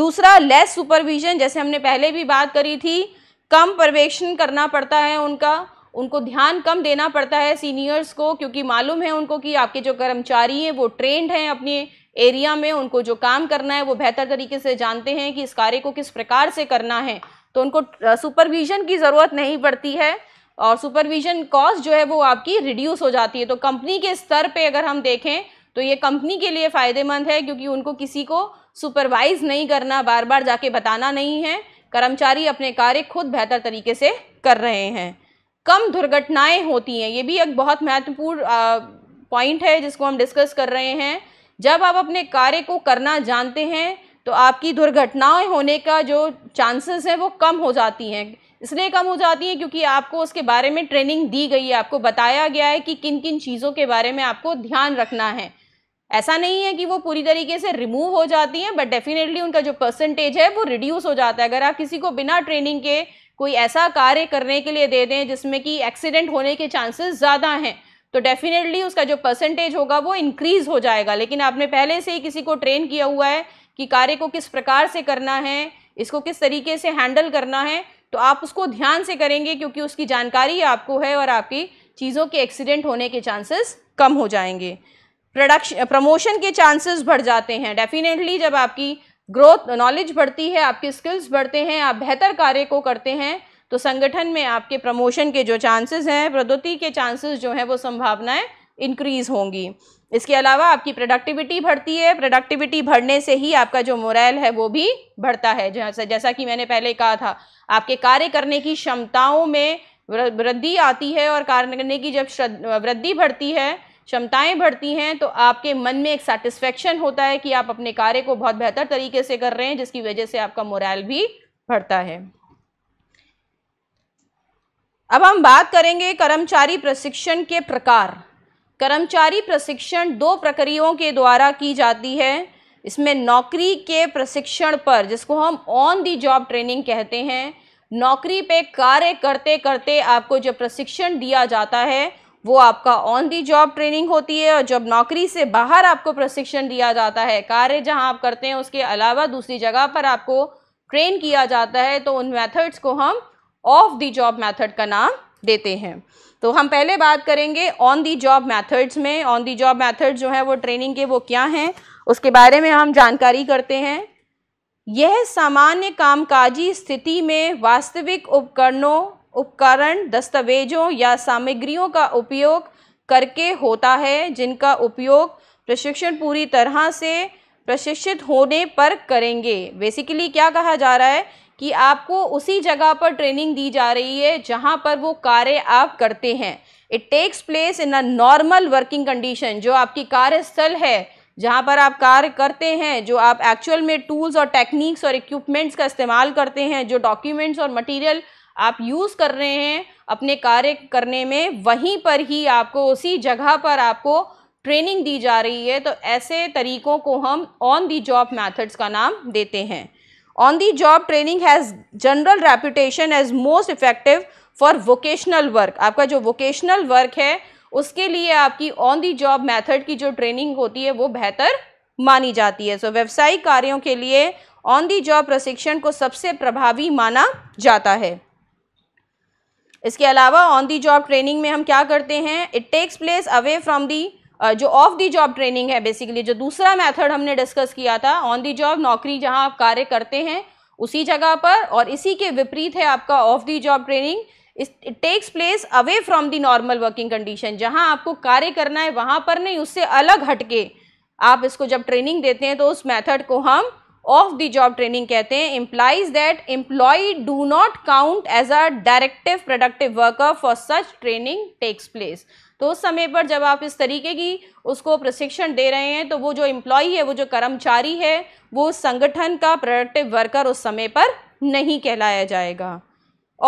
दूसरा लेस सुपरविजन जैसे हमने पहले भी बात करी थी कम पर्यवेक्षण करना पड़ता है उनका उनको ध्यान कम देना पड़ता है सीनियर्स को क्योंकि मालूम है उनको कि आपके जो कर्मचारी हैं वो ट्रेंड हैं अपने एरिया में उनको जो काम करना है वो बेहतर तरीके से जानते हैं कि इस कार्य को किस प्रकार से करना है तो उनको सुपरविजन की ज़रूरत नहीं पड़ती है और सुपरविजन कॉस्ट जो है वो आपकी रिड्यूस हो जाती है तो कंपनी के स्तर पे अगर हम देखें तो ये कंपनी के लिए फ़ायदेमंद है क्योंकि उनको किसी को सुपरवाइज नहीं करना बार बार जाके बताना नहीं है कर्मचारी अपने कार्य खुद बेहतर तरीके से कर रहे हैं कम दुर्घटनाएं होती हैं ये भी एक बहुत महत्वपूर्ण पॉइंट है जिसको हम डिस्कस कर रहे हैं जब आप अपने कार्य को करना जानते हैं तो आपकी दुर्घटनाएं होने का जो चांसेस है वो कम हो जाती हैं इसलिए कम हो जाती हैं क्योंकि आपको उसके बारे में ट्रेनिंग दी गई है आपको बताया गया है कि किन किन चीज़ों के बारे में आपको ध्यान रखना है ऐसा नहीं है कि वो पूरी तरीके से रिमूव हो जाती हैं बट डेफिनेटली उनका जो परसेंटेज है वो रिड्यूस हो जाता है अगर आप किसी को बिना ट्रेनिंग के कोई ऐसा कार्य करने के लिए दे दें जिसमें कि एक्सीडेंट होने के चांसेस ज़्यादा हैं तो डेफिनेटली उसका जो परसेंटेज होगा वो इंक्रीज़ हो जाएगा लेकिन आपने पहले से ही किसी को ट्रेन किया हुआ है कि कार्य को किस प्रकार से करना है इसको किस तरीके से हैंडल करना है तो आप उसको ध्यान से करेंगे क्योंकि उसकी जानकारी आपको है और आपकी चीज़ों के एक्सीडेंट होने के चांसेस कम हो जाएंगे प्रोडक्शन प्रमोशन के चांसेस बढ़ जाते हैं डेफिनेटली जब आपकी ग्रोथ नॉलेज बढ़ती है आपके स्किल्स बढ़ते हैं आप बेहतर कार्य को करते हैं तो संगठन में आपके प्रमोशन के जो चांसेस हैं प्रदोति के चांसेस जो हैं वो संभावनाएं इंक्रीज़ होंगी इसके अलावा आपकी प्रोडक्टिविटी बढ़ती है प्रोडक्टिविटी बढ़ने से ही आपका जो मोरल है वो भी बढ़ता है जैसा जैसा कि मैंने पहले कहा था आपके कार्य करने की क्षमताओं में वृद्धि आती है और कार्य करने की जब वृद्धि बढ़ती है क्षमताएं बढ़ती हैं तो आपके मन में एक सेटिस्फेक्शन होता है कि आप अपने कार्य को बहुत बेहतर तरीके से कर रहे हैं जिसकी वजह से आपका मोरल भी बढ़ता है अब हम बात करेंगे कर्मचारी प्रशिक्षण के प्रकार कर्मचारी प्रशिक्षण दो प्रक्रियाओं के द्वारा की जाती है इसमें नौकरी के प्रशिक्षण पर जिसको हम ऑन दी जॉब ट्रेनिंग कहते हैं नौकरी पे कार्य करते करते आपको जो प्रशिक्षण दिया जाता है वो आपका ऑन दी जॉब ट्रेनिंग होती है और जब नौकरी से बाहर आपको प्रशिक्षण दिया जाता है कार्य जहां आप करते हैं उसके अलावा दूसरी जगह पर आपको ट्रेन किया जाता है तो उन मेथड्स को हम ऑफ दी जॉब मैथड का नाम देते हैं तो हम पहले बात करेंगे ऑन दी जॉब मैथड्स में ऑन दी जॉब मैथड जो है वो ट्रेनिंग के वो क्या हैं उसके बारे में हम जानकारी करते हैं यह सामान्य कामकाजी स्थिति में वास्तविक उपकरणों उपकरण दस्तावेजों या सामग्रियों का उपयोग करके होता है जिनका उपयोग प्रशिक्षण पूरी तरह से प्रशिक्षित होने पर करेंगे बेसिकली क्या कहा जा रहा है कि आपको उसी जगह पर ट्रेनिंग दी जा रही है जहाँ पर वो कार्य आप करते हैं it takes place in a normal working condition जो आपकी कार्यस्थल है जहाँ पर आप कार्य करते हैं जो आप एक्चुअल में टूल्स और टेक्निक्स और इक्विपमेंट्स का इस्तेमाल करते हैं जो डॉक्यूमेंट्स और मटेरियल आप यूज़ कर रहे हैं अपने कार्य करने में वहीं पर ही आपको उसी जगह पर आपको ट्रेनिंग दी जा रही है तो ऐसे तरीकों को हम ऑन दी जॉब मैथड्स का नाम देते हैं on the job training has general reputation as most effective for vocational work आपका जो वोकेशनल वर्क है उसके लिए आपकी ऑन दी जॉब मेथड की जो ट्रेनिंग होती है वो बेहतर मानी जाती है सो so, व्यवसायिक कार्यों के लिए ऑन दी जॉब प्रशिक्षण को सबसे प्रभावी माना जाता है इसके अलावा ऑन दी जॉब ट्रेनिंग में हम क्या करते हैं it takes place away from the जो ऑफ दी जॉब ट्रेनिंग है बेसिकली जो दूसरा मेथड हमने डिस्कस किया था ऑन दी जॉब नौकरी जहां आप कार्य करते हैं उसी जगह पर और इसी के विपरीत है आपका off the job training it takes place away from the normal working condition जहां आपको कार्य करना है वहां पर नहीं उससे अलग हटके आप इसको जब ट्रेनिंग देते हैं तो उस मैथड को हम ऑफ दी जॉब ट्रेनिंग कहते हैं implies that employee do not count as a directive productive worker for such training takes place तो उस समय पर जब आप इस तरीके की उसको प्रशिक्षण दे रहे हैं तो वो जो एम्प्लॉय है वो जो कर्मचारी है वो संगठन का प्रोडक्टिव वर्कर उस समय पर नहीं कहलाया जाएगा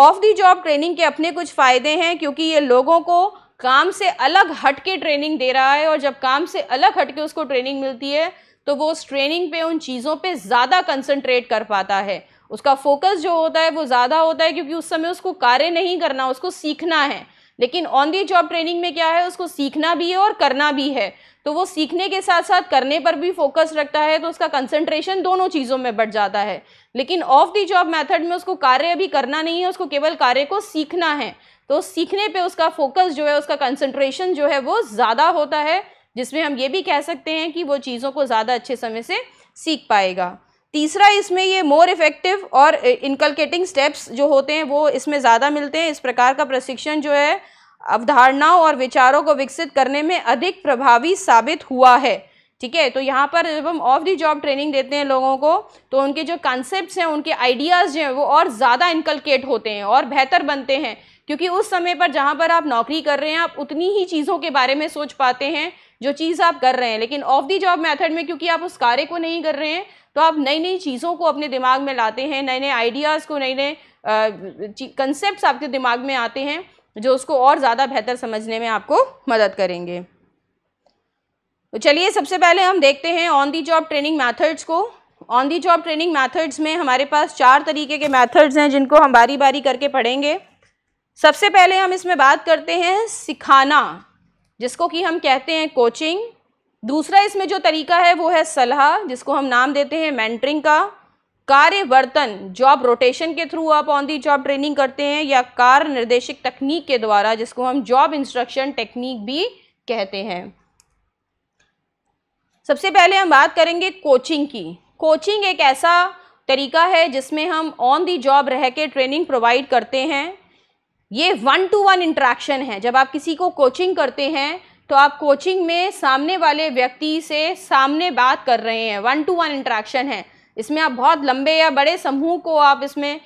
ऑफ दी जॉब ट्रेनिंग के अपने कुछ फ़ायदे हैं क्योंकि ये लोगों को काम से अलग हट के ट्रेनिंग दे रहा है और जब काम से अलग हट के उसको ट्रेनिंग मिलती है तो वो उस ट्रेनिंग पे उन चीज़ों पे ज़्यादा कंसंट्रेट कर पाता है उसका फोकस जो होता है वो ज़्यादा होता है क्योंकि उस समय उसको कार्य नहीं करना उसको सीखना है लेकिन ऑन दी जॉब ट्रेनिंग में क्या है उसको सीखना भी है और करना भी है तो वो सीखने के साथ साथ करने पर भी फोकस रखता है तो उसका कंसंट्रेशन दोनों चीज़ों में बढ़ जाता है लेकिन ऑफ दी जॉब मेथड में उसको कार्य अभी करना नहीं है उसको केवल कार्य को सीखना है तो सीखने पे उसका फोकस जो है उसका कंसंट्रेशन जो है वो ज़्यादा होता है जिसमें हम ये भी कह सकते हैं कि वो चीज़ों को ज़्यादा अच्छे समय से सीख पाएगा तीसरा इसमें ये मोर इफ़ेक्टिव और इनकलकेटिंग स्टेप्स जो होते हैं वो इसमें ज़्यादा मिलते हैं इस प्रकार का प्रशिक्षण जो है अवधारणाओं और विचारों को विकसित करने में अधिक प्रभावी साबित हुआ है ठीक है तो यहाँ पर जब हम ऑफ दी जॉब ट्रेनिंग देते हैं लोगों को तो उनके जो कॉन्सेप्ट हैं उनके आइडियाज़ जो हैं वो और ज़्यादा इनकलकेट होते हैं और बेहतर बनते हैं क्योंकि उस समय पर जहाँ पर आप नौकरी कर रहे हैं आप उतनी ही चीज़ों के बारे में सोच पाते हैं जो चीज़ आप कर रहे हैं लेकिन ऑफ दी जॉब मेथड में क्योंकि आप उस कार्य को नहीं कर रहे हैं तो आप नई नई चीज़ों को अपने दिमाग में लाते हैं नए नए आइडियाज़ को नए नए कंसेप्ट आपके दिमाग में आते हैं जो उसको और ज़्यादा बेहतर समझने में आपको मदद करेंगे तो चलिए सबसे पहले हम देखते हैं on the job training methods को on the job training methods में हमारे पास चार तरीके के मैथड्स हैं जिनको हम बारी बारी करके पढ़ेंगे सबसे पहले हम इसमें बात करते हैं सिखाना जिसको कि हम कहते हैं कोचिंग दूसरा इसमें जो तरीका है वो है सलाह जिसको हम नाम देते हैं मैंटरिंग का कार्य वर्तन जॉब रोटेशन के थ्रू आप ऑन दी जॉब ट्रेनिंग करते हैं या कार्य निर्देशिक तकनीक के द्वारा जिसको हम जॉब इंस्ट्रक्शन टेक्निक भी कहते हैं सबसे पहले हम बात करेंगे कोचिंग की कोचिंग एक ऐसा तरीका है जिसमें हम ऑन दी जॉब रह के ट्रेनिंग प्रोवाइड करते हैं ये वन टू वन इंट्रैक्शन है जब आप किसी को कोचिंग करते हैं तो आप कोचिंग में सामने वाले व्यक्ति से सामने बात कर रहे हैं वन टू वन इंट्रैक्शन है इसमें आप बहुत लंबे या बड़े समूह को आप इसमें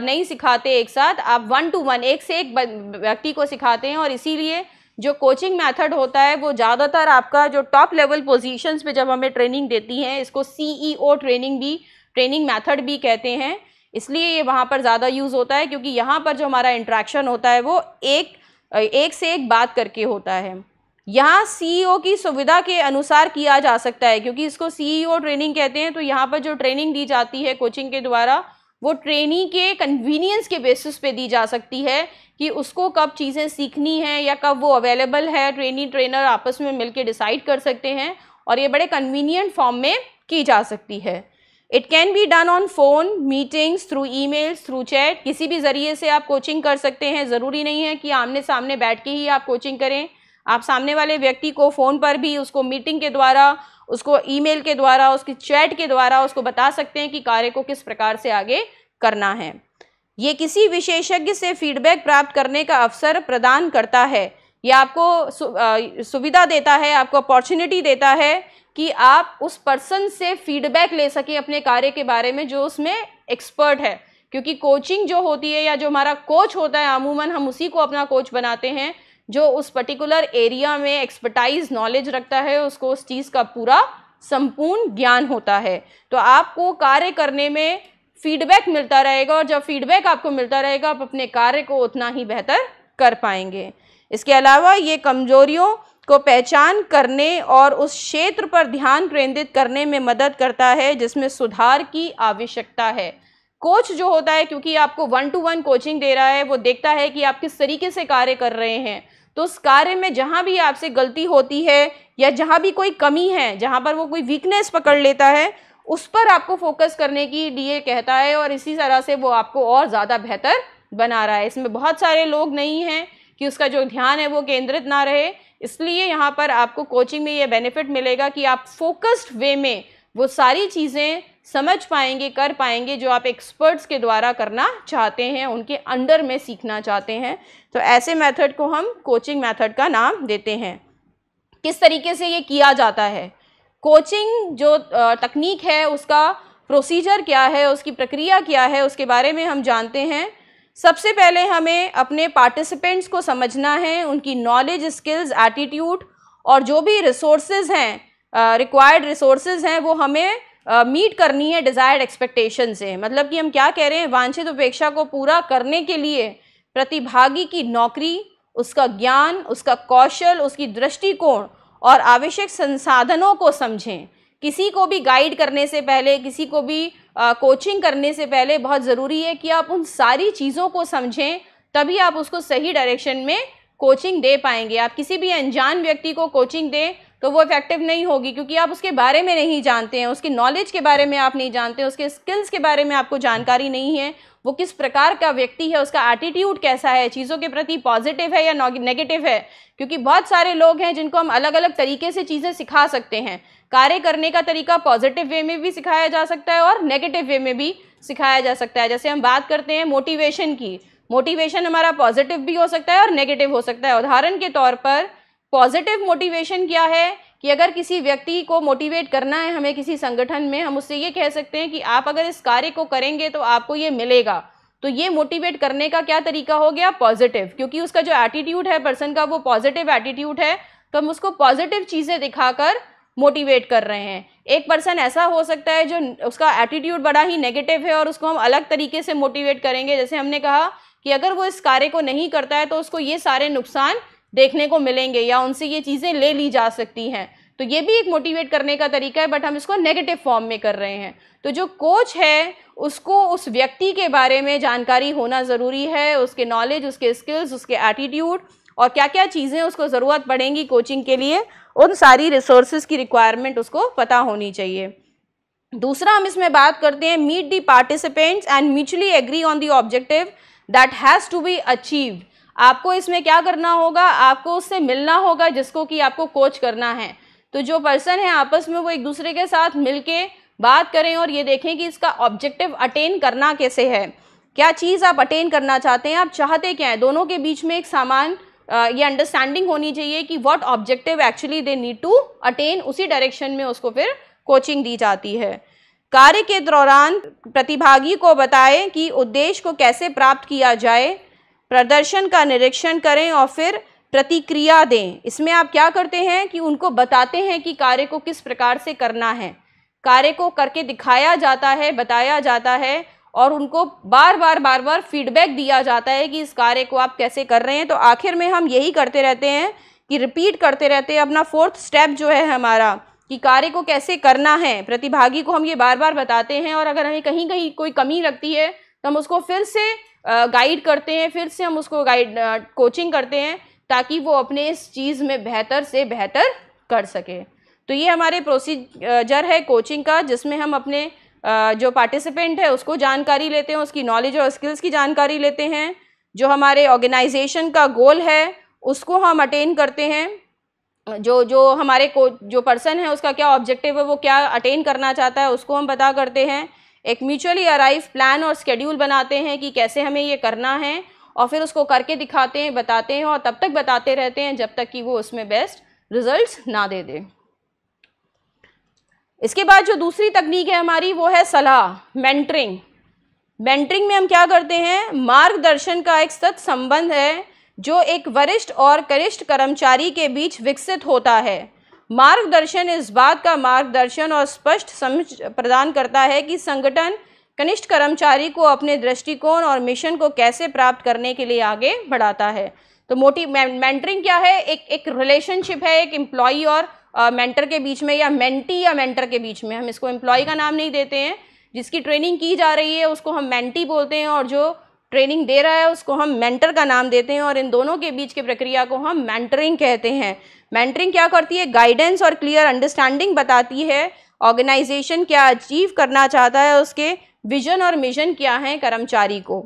नहीं सिखाते एक साथ आप वन टू वन एक से एक व्यक्ति को सिखाते हैं और इसीलिए जो कोचिंग मेथड होता है वो ज़्यादातर आपका जो टॉप लेवल पोजीशंस पे जब हमें ट्रेनिंग देती हैं इसको सीईओ ट्रेनिंग e भी ट्रेनिंग मेथड भी कहते हैं इसलिए ये वहाँ पर ज़्यादा यूज़ होता है क्योंकि यहाँ पर जो हमारा इंट्रैक्शन होता है वो एक एक से एक बात करके होता है यहाँ सीईओ e की सुविधा के अनुसार किया जा सकता है क्योंकि इसको सीईओ ट्रेनिंग e कहते हैं तो यहाँ पर जो ट्रेनिंग दी जाती है कोचिंग के द्वारा वो ट्रेनी के कन्वीनियंस के बेसिस पे दी जा सकती है कि उसको कब चीज़ें सीखनी है या कब वो अवेलेबल है ट्रेनी ट्रेनर आपस में मिल डिसाइड कर सकते हैं और ये बड़े कन्वीनियंट फॉर्म में की जा सकती है it can be done on phone meetings through emails through chat किसी भी ज़रिए से आप कोचिंग कर सकते हैं ज़रूरी नहीं है कि आमने सामने बैठ के ही आप कोचिंग करें आप सामने वाले व्यक्ति को फ़ोन पर भी उसको मीटिंग के द्वारा उसको ईमेल के द्वारा उसकी चैट के द्वारा उसको बता सकते हैं कि कार्य को किस प्रकार से आगे करना है ये किसी विशेषज्ञ से फीडबैक प्राप्त करने का अवसर प्रदान करता है यह आपको सुविधा देता है आपको अपॉर्चुनिटी देता है कि आप उस पर्सन से फीडबैक ले सकें अपने कार्य के बारे में जो उसमें एक्सपर्ट है क्योंकि कोचिंग जो होती है या जो हमारा कोच होता है अमूमन हम उसी को अपना कोच बनाते हैं जो उस पर्टिकुलर एरिया में एक्सपर्टाइज नॉलेज रखता है उसको उस चीज़ का पूरा संपूर्ण ज्ञान होता है तो आपको कार्य करने में फीडबैक मिलता रहेगा और जब फीडबैक आपको मिलता रहेगा आप अपने कार्य को उतना ही बेहतर कर पाएंगे इसके अलावा ये कमजोरियों को पहचान करने और उस क्षेत्र पर ध्यान केंद्रित करने में मदद करता है जिसमें सुधार की आवश्यकता है कोच जो होता है क्योंकि आपको वन टू वन कोचिंग दे रहा है वो देखता है कि आप किस तरीके से कार्य कर रहे हैं तो उस कार्य में जहाँ भी आपसे गलती होती है या जहाँ भी कोई कमी है जहाँ पर वो कोई वीकनेस पकड़ लेता है उस पर आपको फोकस करने की लिए कहता है और इसी तरह से वो आपको और ज़्यादा बेहतर बना रहा है इसमें बहुत सारे लोग नहीं हैं कि उसका जो ध्यान है वो केंद्रित ना रहे इसलिए यहाँ पर आपको कोचिंग में ये बेनिफिट मिलेगा कि आप फोकस्ड वे में वो सारी चीज़ें समझ पाएंगे कर पाएंगे जो आप एक्सपर्ट्स के द्वारा करना चाहते हैं उनके अंडर में सीखना चाहते हैं तो ऐसे मेथड को हम कोचिंग मेथड का नाम देते हैं किस तरीके से ये किया जाता है कोचिंग जो तकनीक है उसका प्रोसीजर क्या है उसकी प्रक्रिया क्या है उसके बारे में हम जानते हैं सबसे पहले हमें अपने पार्टिसिपेंट्स को समझना है उनकी नॉलेज स्किल्स एटीट्यूड और जो भी रिसोर्सेज हैं रिक्वायर्ड रिसोर्सेज हैं वो हमें मीट uh, करनी है डिज़ायर्ड एक्सपेक्टेशन से मतलब कि हम क्या कह रहे हैं वांछित उपेक्षा को पूरा करने के लिए प्रतिभागी की नौकरी उसका ज्ञान उसका कौशल उसकी दृष्टिकोण और आवश्यक संसाधनों को समझें किसी को भी गाइड करने से पहले किसी को भी आ, कोचिंग करने से पहले बहुत ज़रूरी है कि आप उन सारी चीज़ों को समझें तभी आप उसको सही डायरेक्शन में कोचिंग दे पाएंगे आप किसी भी अनजान व्यक्ति को कोचिंग दें तो वो इफ़ेक्टिव नहीं होगी क्योंकि आप उसके बारे में नहीं जानते हैं उसकी नॉलेज के बारे में आप नहीं जानते उसके स्किल्स के बारे में आपको जानकारी नहीं है वो किस प्रकार का व्यक्ति है उसका एटीट्यूड कैसा है चीज़ों के प्रति पॉजिटिव है या नेगेटिव है क्योंकि बहुत सारे लोग हैं जिनको हम अलग अलग तरीके से चीज़ें सिखा सकते हैं कार्य करने का तरीका पॉजिटिव वे में भी सिखाया जा सकता है और नेगेटिव वे में भी सिखाया जा सकता है जैसे हम बात करते हैं मोटिवेशन की मोटिवेशन हमारा पॉजिटिव भी हो सकता है और नेगेटिव हो सकता है उदाहरण के तौर पर पॉजिटिव मोटिवेशन क्या है कि अगर किसी व्यक्ति को मोटिवेट करना है हमें किसी संगठन में हम उससे ये कह सकते हैं कि आप अगर इस कार्य को करेंगे तो आपको ये मिलेगा तो ये मोटिवेट करने का क्या तरीका हो गया पॉजिटिव क्योंकि उसका जो एटीट्यूड है पर्सन का वो पॉजिटिव एटीट्यूड है तो हम उसको पॉजिटिव चीज़ें दिखाकर मोटिवेट कर रहे हैं एक पर्सन ऐसा हो सकता है जो उसका एटीट्यूड बड़ा ही नेगेटिव है और उसको हम अलग तरीके से मोटिवेट करेंगे जैसे हमने कहा कि अगर वो इस कार्य को नहीं करता है तो उसको ये सारे नुकसान देखने को मिलेंगे या उनसे ये चीज़ें ले ली जा सकती हैं तो ये भी एक मोटिवेट करने का तरीका है बट हम इसको नेगेटिव फॉर्म में कर रहे हैं तो जो कोच है उसको उस व्यक्ति के बारे में जानकारी होना ज़रूरी है उसके नॉलेज उसके स्किल्स उसके एटीट्यूड और क्या क्या चीज़ें उसको ज़रूरत पड़ेंगी कोचिंग के लिए उन सारी रिसोर्सेज की रिक्वायरमेंट उसको पता होनी चाहिए दूसरा हम इसमें बात करते हैं meet the participants and mutually agree on the objective that has to be achieved आपको इसमें क्या करना होगा आपको उससे मिलना होगा जिसको कि आपको कोच करना है तो जो पर्सन है आपस में वो एक दूसरे के साथ मिल बात करें और ये देखें कि इसका ऑब्जेक्टिव अटेन करना कैसे है क्या चीज़ आप अटेन करना चाहते हैं आप चाहते क्या है दोनों के बीच में एक सामान ये अंडरस्टैंडिंग होनी चाहिए कि what objective actually they need to attain उसी डायरेक्शन में उसको फिर कोचिंग दी जाती है कार्य के दौरान प्रतिभागी को बताएं कि उद्देश्य को कैसे प्राप्त किया जाए प्रदर्शन का निरीक्षण करें और फिर प्रतिक्रिया दें इसमें आप क्या करते हैं कि उनको बताते हैं कि कार्य को किस प्रकार से करना है कार्य को करके दिखाया जाता है बताया जाता है और उनको बार बार बार बार फीडबैक दिया जाता है कि इस कार्य को आप कैसे कर रहे हैं तो आखिर में हम यही करते रहते हैं कि रिपीट करते रहते हैं अपना फोर्थ स्टेप जो है हमारा कि कार्य को कैसे करना है प्रतिभागी को हम ये बार बार बताते हैं और अगर हमें कहीं कहीं कोई कमी लगती है तो हम उसको फिर से गाइड करते हैं फिर से हम उसको गाइड कोचिंग करते हैं ताकि वो अपने इस चीज़ में बेहतर से बेहतर कर सके तो ये हमारे प्रोसीजर है कोचिंग का जिसमें हम अपने जो पार्टिसिपेंट है उसको जानकारी लेते हैं उसकी नॉलेज और स्किल्स की जानकारी लेते हैं जो हमारे ऑर्गेनाइजेशन का गोल है उसको हम अटेन करते हैं जो जो हमारे को जो पर्सन है उसका क्या ऑब्जेक्टिव है वो क्या अटेन करना चाहता है उसको हम पता करते हैं एक म्यूचुअली अराइव प्लान और स्केड्यूल बनाते हैं कि कैसे हमें ये करना है और फिर उसको करके दिखाते हैं बताते हैं और तब तक बताते रहते हैं जब तक कि वो उसमें बेस्ट रिजल्ट्स ना दे दे इसके बाद जो दूसरी तकनीक है हमारी वो है सलाह मेंटरिंग मेंटरिंग में हम क्या करते हैं मार्गदर्शन का एक सत संबंध है जो एक वरिष्ठ और करिष्ठ कर्मचारी के बीच विकसित होता है मार्गदर्शन इस बात का मार्गदर्शन और स्पष्ट समझ प्रदान करता है कि संगठन कनिष्ठ कर्मचारी को अपने दृष्टिकोण और मिशन को कैसे प्राप्त करने के लिए आगे बढ़ाता है तो मोटी मेंटरिंग क्या है एक एक रिलेशनशिप है एक एम्प्लॉय और मेंटर के बीच में या मेंटी या मेंटर के बीच में हम इसको एम्प्लॉय का नाम नहीं देते हैं जिसकी ट्रेनिंग की जा रही है उसको हम मेंटी बोलते हैं और जो ट्रेनिंग दे रहा है उसको हम मेंटर का नाम देते हैं और इन दोनों के बीच की प्रक्रिया को हम मेंटरिंग कहते हैं मेंटरिंग क्या करती है गाइडेंस और क्लियर अंडरस्टैंडिंग बताती है ऑर्गेनाइजेशन क्या अचीव करना चाहता है उसके विजन और मिशन क्या है कर्मचारी को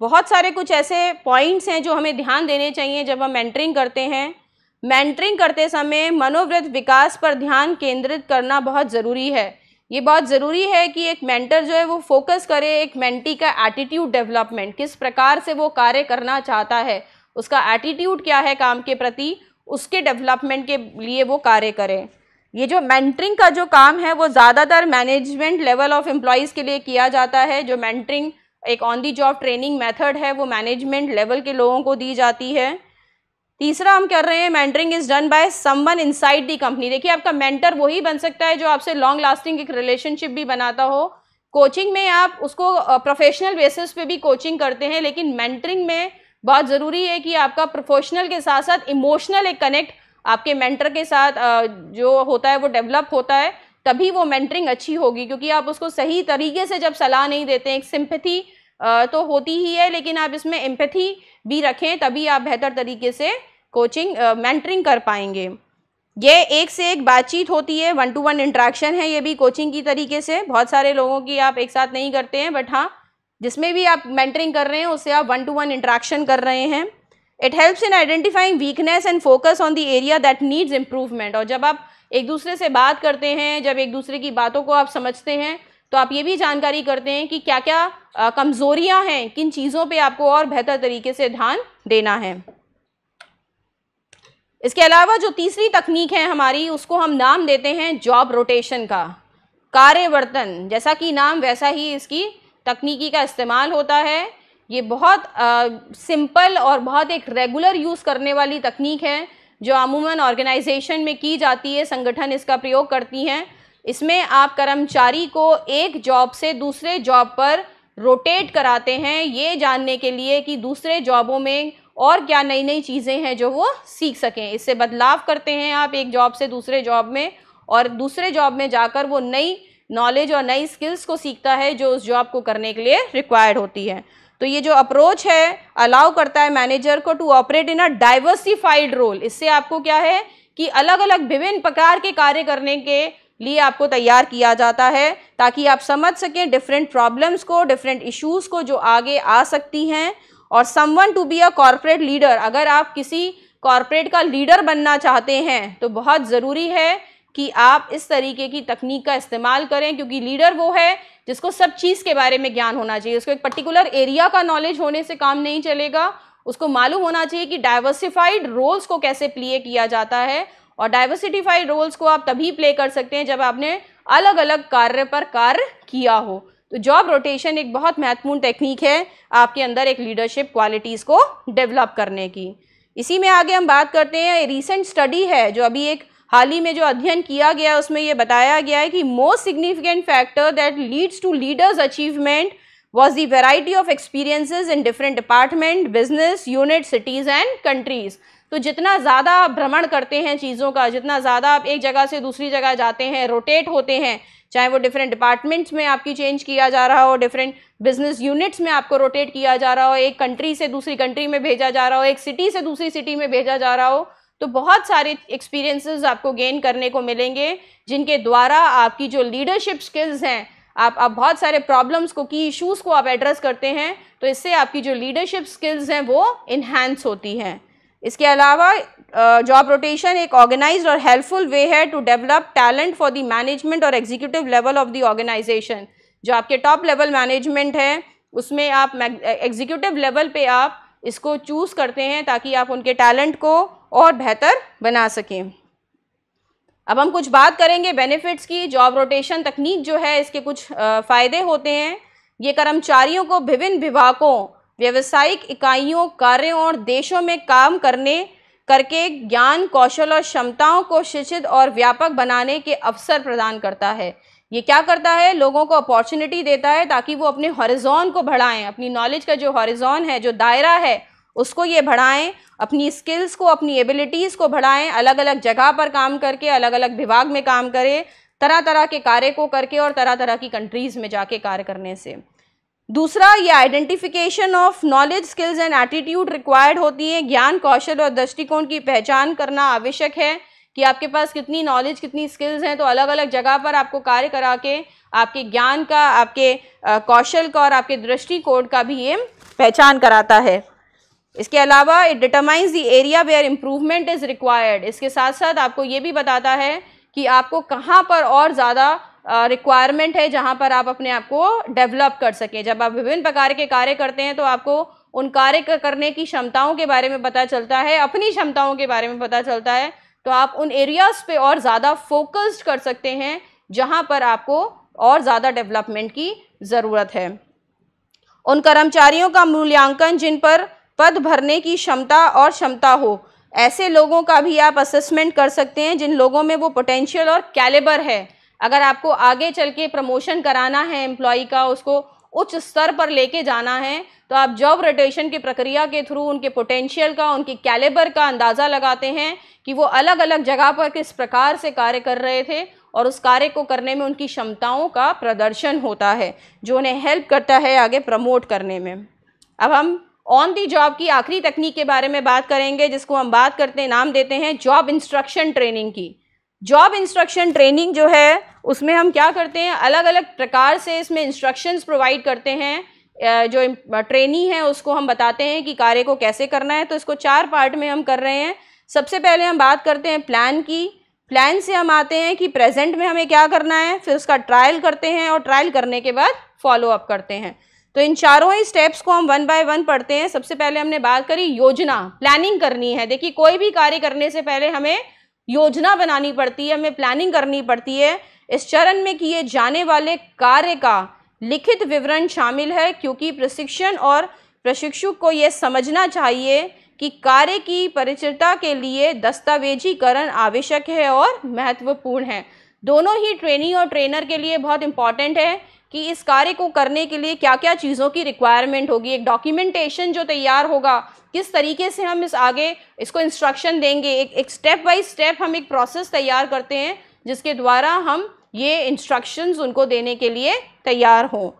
बहुत सारे कुछ ऐसे पॉइंट्स हैं जो हमें ध्यान देने चाहिए जब हम मेंटरिंग करते हैं मेंटरिंग करते समय मनोवृत्त विकास पर ध्यान केंद्रित करना बहुत ज़रूरी है ये बहुत ज़रूरी है कि एक मेंटर जो है वो फोकस करे एक मेंटी का एटीट्यूड डेवलपमेंट किस प्रकार से वो कार्य करना चाहता है उसका एटीट्यूड क्या है काम के प्रति उसके डेवलपमेंट के लिए वो कार्य करें ये जो मेंटरिंग का जो काम है वो ज़्यादातर मैनेजमेंट लेवल ऑफ एम्प्लॉयज़ के लिए किया जाता है जो मेंटरिंग एक on the job training method है वो मैनेजमेंट लेवल के लोगों को दी जाती है तीसरा हम कर रहे हैं mentoring is done by someone inside the company देखिए आपका मेंटर वही बन सकता है जो आपसे लॉन्ग लास्टिंग एक रिलेशनशिप भी बनाता हो कोचिंग में आप उसको प्रोफेशनल बेसिस पे भी कोचिंग करते हैं लेकिन मेंटरिंग में बहुत ज़रूरी है कि आपका प्रोफेशनल के साथ साथ इमोशनल एक कनेक्ट आपके मेंटर के साथ जो होता है वो डेवलप होता है तभी वो मेंटरिंग अच्छी होगी क्योंकि आप उसको सही तरीके से जब सलाह नहीं देते हैं एक सिंपथी तो होती ही है लेकिन आप इसमें एम्पथी भी रखें तभी आप बेहतर तरीके से कोचिंग मेंटरिंग कर पाएंगे ये एक से एक बातचीत होती है वन टू वन इंट्रैक्शन है ये भी कोचिंग की तरीके से बहुत सारे लोगों की आप एक साथ नहीं करते हैं बट हाँ जिसमें भी आप मेंटरिंग कर रहे हैं उससे आप वन टू वन इंट्रैक्शन कर रहे हैं it helps in identifying weakness and focus on the area that needs improvement और जब आप एक दूसरे से बात करते हैं जब एक दूसरे की बातों को आप समझते हैं तो आप ये भी जानकारी करते हैं कि क्या क्या कमज़ोरियाँ हैं किन चीज़ों पे आपको और बेहतर तरीके से ध्यान देना है इसके अलावा जो तीसरी तकनीक है हमारी उसको हम नाम देते हैं जॉब रोटेशन का कार्यवर्तन जैसा कि नाम वैसा ही इसकी तकनीकी का इस्तेमाल होता है ये बहुत सिंपल और बहुत एक रेगुलर यूज़ करने वाली तकनीक है जो अमूमन ऑर्गेनाइजेशन में की जाती है संगठन इसका प्रयोग करती हैं इसमें आप कर्मचारी को एक जॉब से दूसरे जॉब पर रोटेट कराते हैं ये जानने के लिए कि दूसरे जॉबों में और क्या नई नई चीज़ें हैं जो वो सीख सकें इससे बदलाव करते हैं आप एक जॉब से दूसरे जॉब में और दूसरे जॉब में जाकर वो नई नॉलेज और नई स्किल्स को सीखता है जो उस जॉब को करने के लिए रिक्वायर्ड होती है तो ये जो अप्रोच है अलाउ करता है मैनेजर को to operate in a diversified role इससे आपको क्या है कि अलग अलग विभिन्न प्रकार के कार्य करने के लिए आपको तैयार किया जाता है ताकि आप समझ सकें डिफरेंट प्रॉब्लम्स को डिफरेंट इश्यूज़ को जो आगे आ सकती हैं और someone to be a corporate leader अगर आप किसी कॉरपोरेट का लीडर बनना चाहते हैं तो बहुत ज़रूरी है कि आप इस तरीके की तकनीक का इस्तेमाल करें क्योंकि लीडर वो है जिसको सब चीज़ के बारे में ज्ञान होना चाहिए उसको एक पर्टिकुलर एरिया का नॉलेज होने से काम नहीं चलेगा उसको मालूम होना चाहिए कि डाइवर्सिफाइड रोल्स को कैसे प्ले किया जाता है और डाइवर्सिटीफाइड रोल्स को आप तभी प्ले कर सकते हैं जब आपने अलग अलग कार्य पर कार्य किया हो तो जॉब रोटेशन एक बहुत महत्वपूर्ण टेक्निक है आपके अंदर एक लीडरशिप क्वालिटीज़ को डेवलप करने की इसी में आगे हम बात करते हैं रिसेंट स्टडी है जो अभी एक हाल ही में जो अध्ययन किया गया उसमें ये बताया गया है कि most significant factor that leads to leaders achievement was the variety of experiences in different department business unit cities and countries तो जितना ज़्यादा आप भ्रमण करते हैं चीज़ों का जितना ज़्यादा आप एक जगह से दूसरी जगह जाते हैं रोटेट होते हैं चाहे वो डिफरेंट डिपार्टमेंट्स में आपकी चेंज किया जा रहा हो डिफरेंट बिजनेस यूनिट्स में आपको रोटेट किया जा रहा हो एक कंट्री से दूसरी कंट्री में भेजा जा रहा हो एक सिटी से दूसरी सिटी में भेजा जा रहा हो तो बहुत सारे एक्सपीरियंसेस आपको गेन करने को मिलेंगे जिनके द्वारा आपकी जो लीडरशिप स्किल्स हैं आप आप बहुत सारे प्रॉब्लम्स को की इश्यूज़ को आप एड्रेस करते हैं तो इससे आपकी जो लीडरशिप स्किल्स हैं वो इन्हेंस होती हैं इसके अलावा जॉब रोटेशन एक ऑर्गेनाइज और हेल्पफुल वे है to develop talent for the management और executive level of the organization जो आपके टॉप लेवल मैनेजमेंट है उसमें आप एग्जीक्यूटिव लेवल पे आप इसको चूज़ करते हैं ताकि आप उनके टैलेंट को और बेहतर बना सकें अब हम कुछ बात करेंगे बेनिफिट्स की जॉब रोटेशन तकनीक जो है इसके कुछ फ़ायदे होते हैं ये कर्मचारियों को विभिन्न विभागों व्यावसायिक इकाइयों कार्यों और देशों में काम करने करके ज्ञान कौशल और क्षमताओं को शिक्षित और व्यापक बनाने के अवसर प्रदान करता है ये क्या करता है लोगों को अपॉर्चुनिटी देता है ताकि वो अपने हॉरिजोन को बढ़ाएं अपनी नॉलेज का जो हॉरिजोन है जो दायरा है उसको ये बढ़ाएं अपनी स्किल्स को अपनी एबिलिटीज़ को बढ़ाएं अलग अलग जगह पर काम करके अलग अलग विभाग में काम करें तरह तरह के कार्य को करके और तरह तरह की कंट्रीज़ में जाके कार्य करने से दूसरा ये identification of knowledge skills and attitude required होती है ज्ञान कौशल और दृष्टिकोण की पहचान करना आवश्यक है कि आपके पास कितनी नॉलेज कितनी स्किल्स हैं तो अलग अलग जगह पर आपको कार्य करा के आपके ज्ञान का आपके कौशल का और आपके दृष्टिकोण का भी ये पहचान कराता है इसके अलावा it determines the area where improvement is required इसके साथ साथ आपको ये भी बताता है कि आपको कहाँ पर और ज़्यादा रिक्वायरमेंट है जहाँ पर आप अपने आप को डेवलप कर सकें जब आप विभिन्न प्रकार के कार्य करते हैं तो आपको उन कार्य करने की क्षमताओं के बारे में पता चलता है अपनी क्षमताओं के बारे में पता चलता है तो आप उन एरियाज़ पे और ज़्यादा फोकस्ड कर सकते हैं जहाँ पर आपको और ज़्यादा डेवलपमेंट की ज़रूरत है उन कर्मचारियों का मूल्यांकन जिन पर पद भरने की क्षमता और क्षमता हो ऐसे लोगों का भी आप असेसमेंट कर सकते हैं जिन लोगों में वो पोटेंशियल और कैलेबर है अगर आपको आगे चल के प्रमोशन कराना है एम्प्लॉय का उसको उच्च स्तर पर लेके जाना है तो आप जॉब रोटेशन की प्रक्रिया के थ्रू उनके पोटेंशियल का उनके कैलेबर का अंदाज़ा लगाते हैं कि वो अलग अलग जगह पर किस प्रकार से कार्य कर रहे थे और उस कार्य को करने में उनकी क्षमताओं का प्रदर्शन होता है जो उन्हें हेल्प करता है आगे प्रमोट करने में अब हम ऑन दी जॉब की आखिरी तकनीक के बारे में बात करेंगे जिसको हम बात करते हैं नाम देते हैं जॉब इंस्ट्रक्शन ट्रेनिंग की जॉब इंस्ट्रक्शन ट्रेनिंग जो है उसमें हम क्या करते हैं अलग अलग प्रकार से इसमें इंस्ट्रक्शंस प्रोवाइड करते हैं जो ट्रेनी है उसको हम बताते हैं कि कार्य को कैसे करना है तो इसको चार पार्ट में हम कर रहे हैं सबसे पहले हम बात करते हैं प्लान की प्लान से हम आते हैं कि प्रेजेंट में हमें क्या करना है फिर उसका ट्रायल करते हैं और ट्रायल करने के बाद फॉलो अप करते हैं तो इन चारों ही स्टेप्स को हम वन बाय वन पढ़ते हैं सबसे पहले हमने बात करी योजना प्लानिंग करनी है देखिए कोई भी कार्य करने से पहले हमें योजना बनानी पड़ती है हमें प्लानिंग करनी पड़ती है इस चरण में किए जाने वाले कार्य का लिखित विवरण शामिल है क्योंकि प्रशिक्षण और प्रशिक्षु को यह समझना चाहिए कि कार्य की परिचिता के लिए दस्तावेजीकरण आवश्यक है और महत्वपूर्ण है दोनों ही ट्रेनिंग और ट्रेनर के लिए बहुत इंपॉर्टेंट है कि इस कार्य को करने के लिए क्या क्या चीज़ों की रिक्वायरमेंट होगी एक डॉक्यूमेंटेशन जो तैयार होगा किस तरीके से हम इस आगे इसको इंस्ट्रक्शन देंगे एक एक स्टेप बाय स्टेप हम एक प्रोसेस तैयार करते हैं जिसके द्वारा हम ये इंस्ट्रक्शंस उनको देने के लिए तैयार हों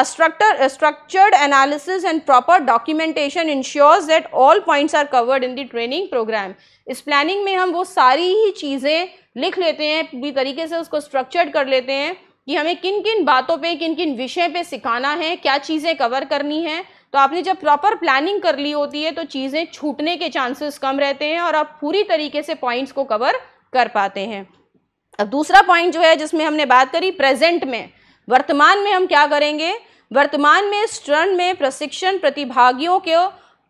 instructor structured analysis and proper documentation ensures that all points are covered in the training program इस प्लानिंग में हम वो सारी ही चीज़ें लिख लेते हैं पूरी तरीके से उसको स्ट्रक्चर्ड कर लेते हैं कि हमें किन किन बातों पे किन किन विषय पे सिखाना है क्या चीज़ें कवर करनी है तो आपने जब प्रॉपर प्लानिंग कर ली होती है तो चीज़ें छूटने के चांसेस कम रहते हैं और आप पूरी तरीके से पॉइंट्स को कवर कर पाते हैं अब दूसरा पॉइंट जो है जिसमें हमने बात करी प्रेजेंट में वर्तमान में हम क्या करेंगे वर्तमान में स्टर्न में प्रशिक्षण प्रतिभागियों के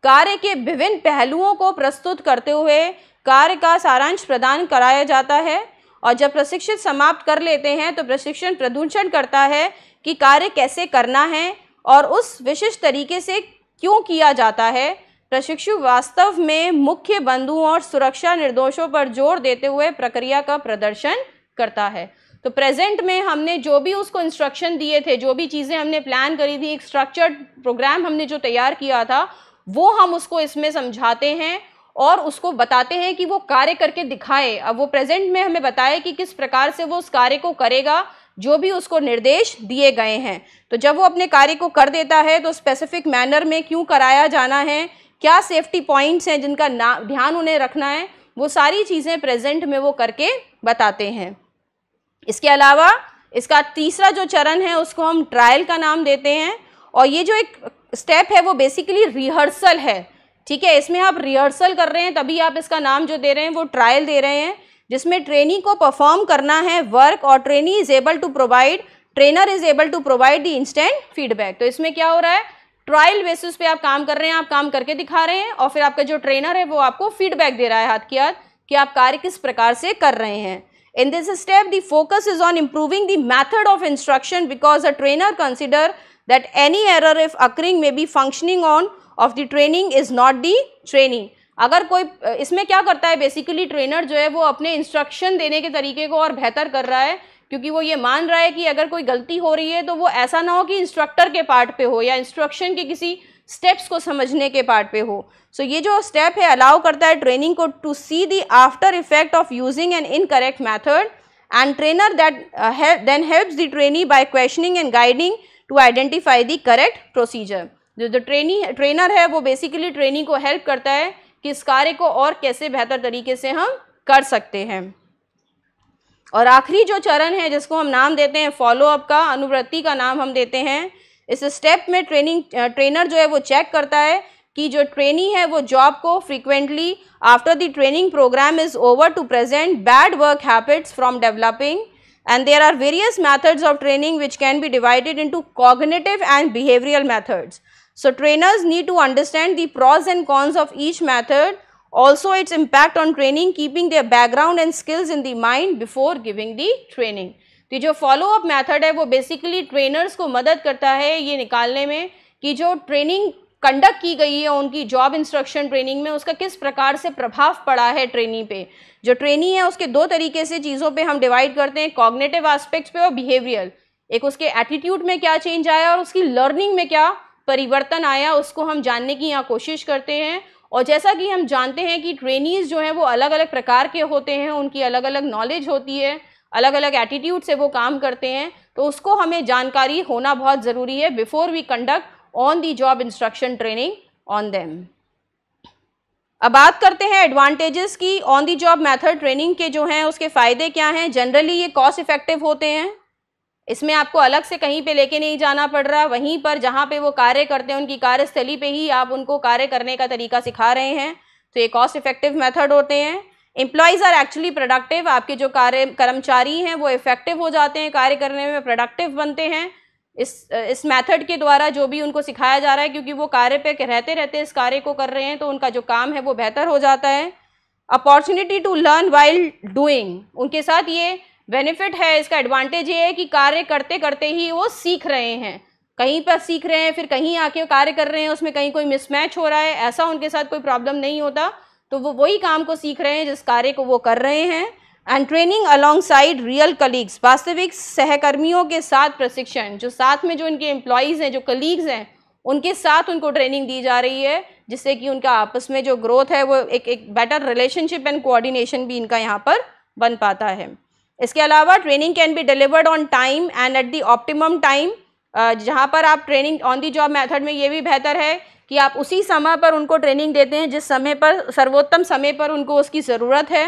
कार्य के विभिन्न पहलुओं को प्रस्तुत करते हुए कार्य का सारांश प्रदान कराया जाता है और जब प्रशिक्षण समाप्त कर लेते हैं तो प्रशिक्षण प्रदूषण करता है कि कार्य कैसे करना है और उस विशिष्ट तरीके से क्यों किया जाता है प्रशिक्षु वास्तव में मुख्य बंधुओं और सुरक्षा निर्दोषों पर जोर देते हुए प्रक्रिया का प्रदर्शन करता है तो प्रेजेंट में हमने जो भी उसको इंस्ट्रक्शन दिए थे जो भी चीज़ें हमने प्लान करी थी एक स्ट्रक्चर्ड प्रोग्राम हमने जो तैयार किया था वो हम उसको इसमें समझाते हैं और उसको बताते हैं कि वो कार्य करके दिखाए अब वो प्रेजेंट में हमें बताए कि किस प्रकार से वो उस कार्य को करेगा जो भी उसको निर्देश दिए गए हैं तो जब वो अपने कार्य को कर देता है तो स्पेसिफिक मैनर में क्यों कराया जाना है क्या सेफ्टी पॉइंट्स हैं जिनका ना ध्यान उन्हें रखना है वो सारी चीज़ें प्रेजेंट में वो करके बताते हैं इसके अलावा इसका तीसरा जो चरण है उसको हम ट्रायल का नाम देते हैं और ये जो एक स्टेप है वो बेसिकली रिहर्सल है ठीक है इसमें आप रिहर्सल कर रहे हैं तभी आप इसका नाम जो दे रहे हैं वो ट्रायल दे रहे हैं जिसमें ट्रेनी को परफॉर्म करना है वर्क और trainee is able to provide trainer is able to provide the instant feedback तो इसमें क्या हो रहा है ट्रायल बेसिस पे आप काम कर रहे हैं आप काम करके दिखा रहे हैं और फिर आपका जो ट्रेनर है वो आपको फीडबैक दे रहा है हाथ की हाथ कि आप कार्य किस प्रकार से कर रहे हैं in this step the focus is on improving the method of instruction because a trainer consider that any error if occurring may be functioning on off the training is not the training अगर कोई इसमें क्या करता है बेसिकली ट्रेनर जो है वो अपने इंस्ट्रक्शन देने के तरीके को और बेहतर कर रहा है क्योंकि वो ये मान रहा है कि अगर कोई गलती हो रही है तो वो ऐसा ना हो कि इंस्ट्रक्टर के पार्ट पे हो या इंस्ट्रक्शन के किसी स्टेप्स को समझने के पार्ट पे हो सो so, ये जो स्टेप है अलाउ करता है ट्रेनिंग को to see the after effect of using an incorrect method and trainer that then helps the training by questioning and guiding to identify the correct procedure जो जो ट्रेनी ट्रेनर है वो बेसिकली ट्रेनिंग को हेल्प करता है कि इस कार्य को और कैसे बेहतर तरीके से हम कर सकते हैं और आखिरी जो चरण है जिसको हम नाम देते हैं फॉलोअप का अनुवृत्ति का नाम हम देते हैं इस स्टेप में ट्रेनिंग ट्रेनर जो है वो चेक करता है कि जो ट्रेनी है वो जॉब को frequently after the training program is over to present bad work habits from developing and there are various methods of training which can be divided into cognitive and behavioural methods So trainers need to understand the pros and cons of each method, also its impact on training, keeping their background and skills in the mind before giving the training. तो जो फॉलो अप मैथड है वो बेसिकली ट्रेनर्स को मदद करता है ये निकालने में कि जो ट्रेनिंग कंडक्ट की गई है उनकी जॉब इंस्ट्रक्शन ट्रेनिंग में उसका किस प्रकार से प्रभाव पड़ा है ट्रेनी पे जो ट्रेनी है उसके दो तरीके से चीज़ों पे हम डिवाइड करते हैं कॉग्नेटिव एस्पेक्ट्स पे और बिहेवियर एक उसके एटीट्यूड में क्या चेंज आया और उसकी लर्निंग में क्या परिवर्तन आया उसको हम जानने की यहाँ कोशिश करते हैं और जैसा कि हम जानते हैं कि ट्रेनीज़ जो हैं वो अलग अलग प्रकार के होते हैं उनकी अलग अलग नॉलेज होती है अलग अलग एटीट्यूड से वो काम करते हैं तो उसको हमें जानकारी होना बहुत ज़रूरी है before we conduct on the job instruction training on them अब बात करते हैं एडवांटेजेस की on the job method training के जो हैं उसके फ़ायदे क्या हैं जनरली ये कॉस्ट इफ़ेक्टिव होते हैं इसमें आपको अलग से कहीं पे लेके नहीं जाना पड़ रहा वहीं पर जहाँ पे वो कार्य करते हैं उनकी कार्यस्थली पे ही आप उनको कार्य करने का तरीका सिखा रहे हैं तो ये कॉस्ट इफेक्टिव मेथड होते हैं एम्प्लॉयज़ आर एक्चुअली प्रोडक्टिव आपके जो कार्य कर्मचारी हैं वो इफेक्टिव हो जाते हैं कार्य करने में प्रोडक्टिव बनते हैं इस इस मेथड के द्वारा जो भी उनको सिखाया जा रहा है क्योंकि वो कार्य पे रहते रहते इस कार्य को कर रहे हैं तो उनका जो काम है वो बेहतर हो जाता है opportunity to learn while doing उनके साथ ये बेनिफिट है इसका एडवांटेज ये है कि कार्य करते करते ही वो सीख रहे हैं कहीं पर सीख रहे हैं फिर कहीं आके कार्य कर रहे हैं उसमें कहीं कोई मिसमैच हो रहा है ऐसा उनके साथ कोई प्रॉब्लम नहीं होता तो वो वही काम को सीख रहे हैं जिस कार्य को वो कर रहे हैं and training alongside real colleagues वास्तविक सहकर्मियों के साथ प्रशिक्षण जो साथ में जो इनके एम्प्लॉयज़ हैं जो कलीग्स हैं उनके साथ उनको ट्रेनिंग दी जा रही है जिससे कि उनका आपस में जो ग्रोथ है वो एक एक बेटर रिलेशनशिप एंड कोऑर्डिनेशन भी इनका यहाँ पर बन पाता है इसके अलावा training can be delivered on time and at the optimum time जहाँ पर आप training on the job method में ये भी बेहतर है कि आप उसी समय पर उनको ट्रेनिंग देते हैं जिस समय पर सर्वोत्तम समय पर उनको उसकी ज़रूरत है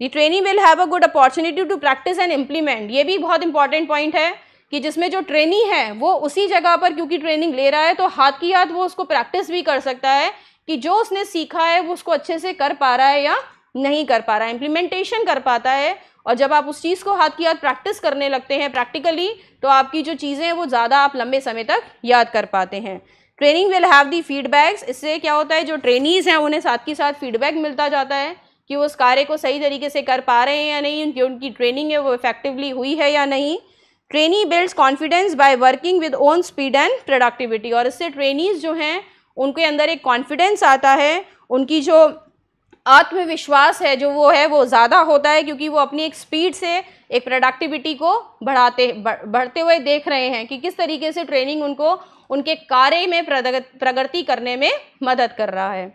the training will have a good opportunity to practise and implement ये भी बहुत इंपॉर्टेंट पॉइंट है कि जिसमें जो ट्रेनिंग है वो उसी जगह पर क्योंकि ट्रेनिंग ले रहा है तो हाथ की हाथ वो उसको प्रैक्टिस भी कर सकता है कि जो उसने सीखा है वो उसको अच्छे से कर पा रहा है या नहीं कर पा रहा है इम्प्लीमेंटेशन कर पाता है और जब आप उस चीज़ को हाथ की हाथ प्रैक्टिस करने लगते हैं प्रैक्टिकली तो आपकी जो चीज़ें हैं वो ज़्यादा आप लंबे समय तक याद कर पाते हैं training will have the feedbacks इससे क्या होता है जो ट्रेनीज़ हैं उन्हें साथ के साथ फीडबैक मिलता जाता है कि वो उस कार्य को सही तरीके से कर पा रहे हैं या नहीं उनकी उनकी ट्रेनिंग है वो इफेक्टिवली हुई है या नहीं trainee builds confidence by working with own speed and productivity और इससे ट्रेनीज जो हैं उनके अंदर एक कॉन्फिडेंस आता है उनकी जो आत्मविश्वास है जो वो है वो ज़्यादा होता है क्योंकि वो अपनी एक स्पीड से एक प्रोडक्टिविटी को बढ़ाते बढ़ते हुए देख रहे हैं कि किस तरीके से ट्रेनिंग उनको उनके कार्य में प्रगति करने में मदद कर रहा है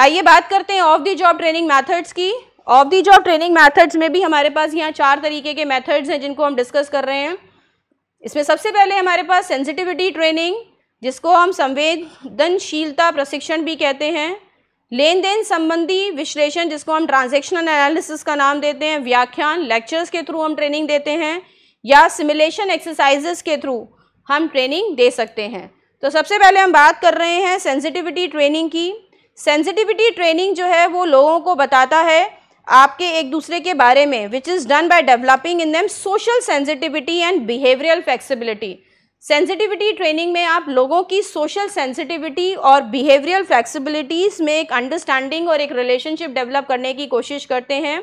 आइए बात करते हैं off the job training methods की off the job training methods में भी हमारे पास यहाँ चार तरीके के मैथड्स हैं जिनको हम डिस्कस कर रहे हैं इसमें सबसे पहले हमारे पास सेंसिटिविटी ट्रेनिंग जिसको हम संवेदनशीलता प्रशिक्षण भी कहते हैं लेन देन संबंधी विश्लेषण जिसको हम ट्रांजेक्शनल एनालिसिस का नाम देते हैं व्याख्यान लेक्चर्स के थ्रू हम ट्रेनिंग देते हैं या सिमुलेशन एक्सरसाइजेस के थ्रू हम ट्रेनिंग दे सकते हैं तो सबसे पहले हम बात कर रहे हैं सेंसिटिविटी ट्रेनिंग की सेंसिटिविटी ट्रेनिंग जो है वो लोगों को बताता है आपके एक दूसरे के बारे में which is done by developing in them social sensitivity and behavioural flexibility sensitivity training में आप लोगों की सोशल सेंसिटिविटी और बिहेवियरल फ्लेक्सिबिलिटीज़ में एक अंडरस्टैंडिंग और एक रिलेशनशिप डेवलप करने की कोशिश करते हैं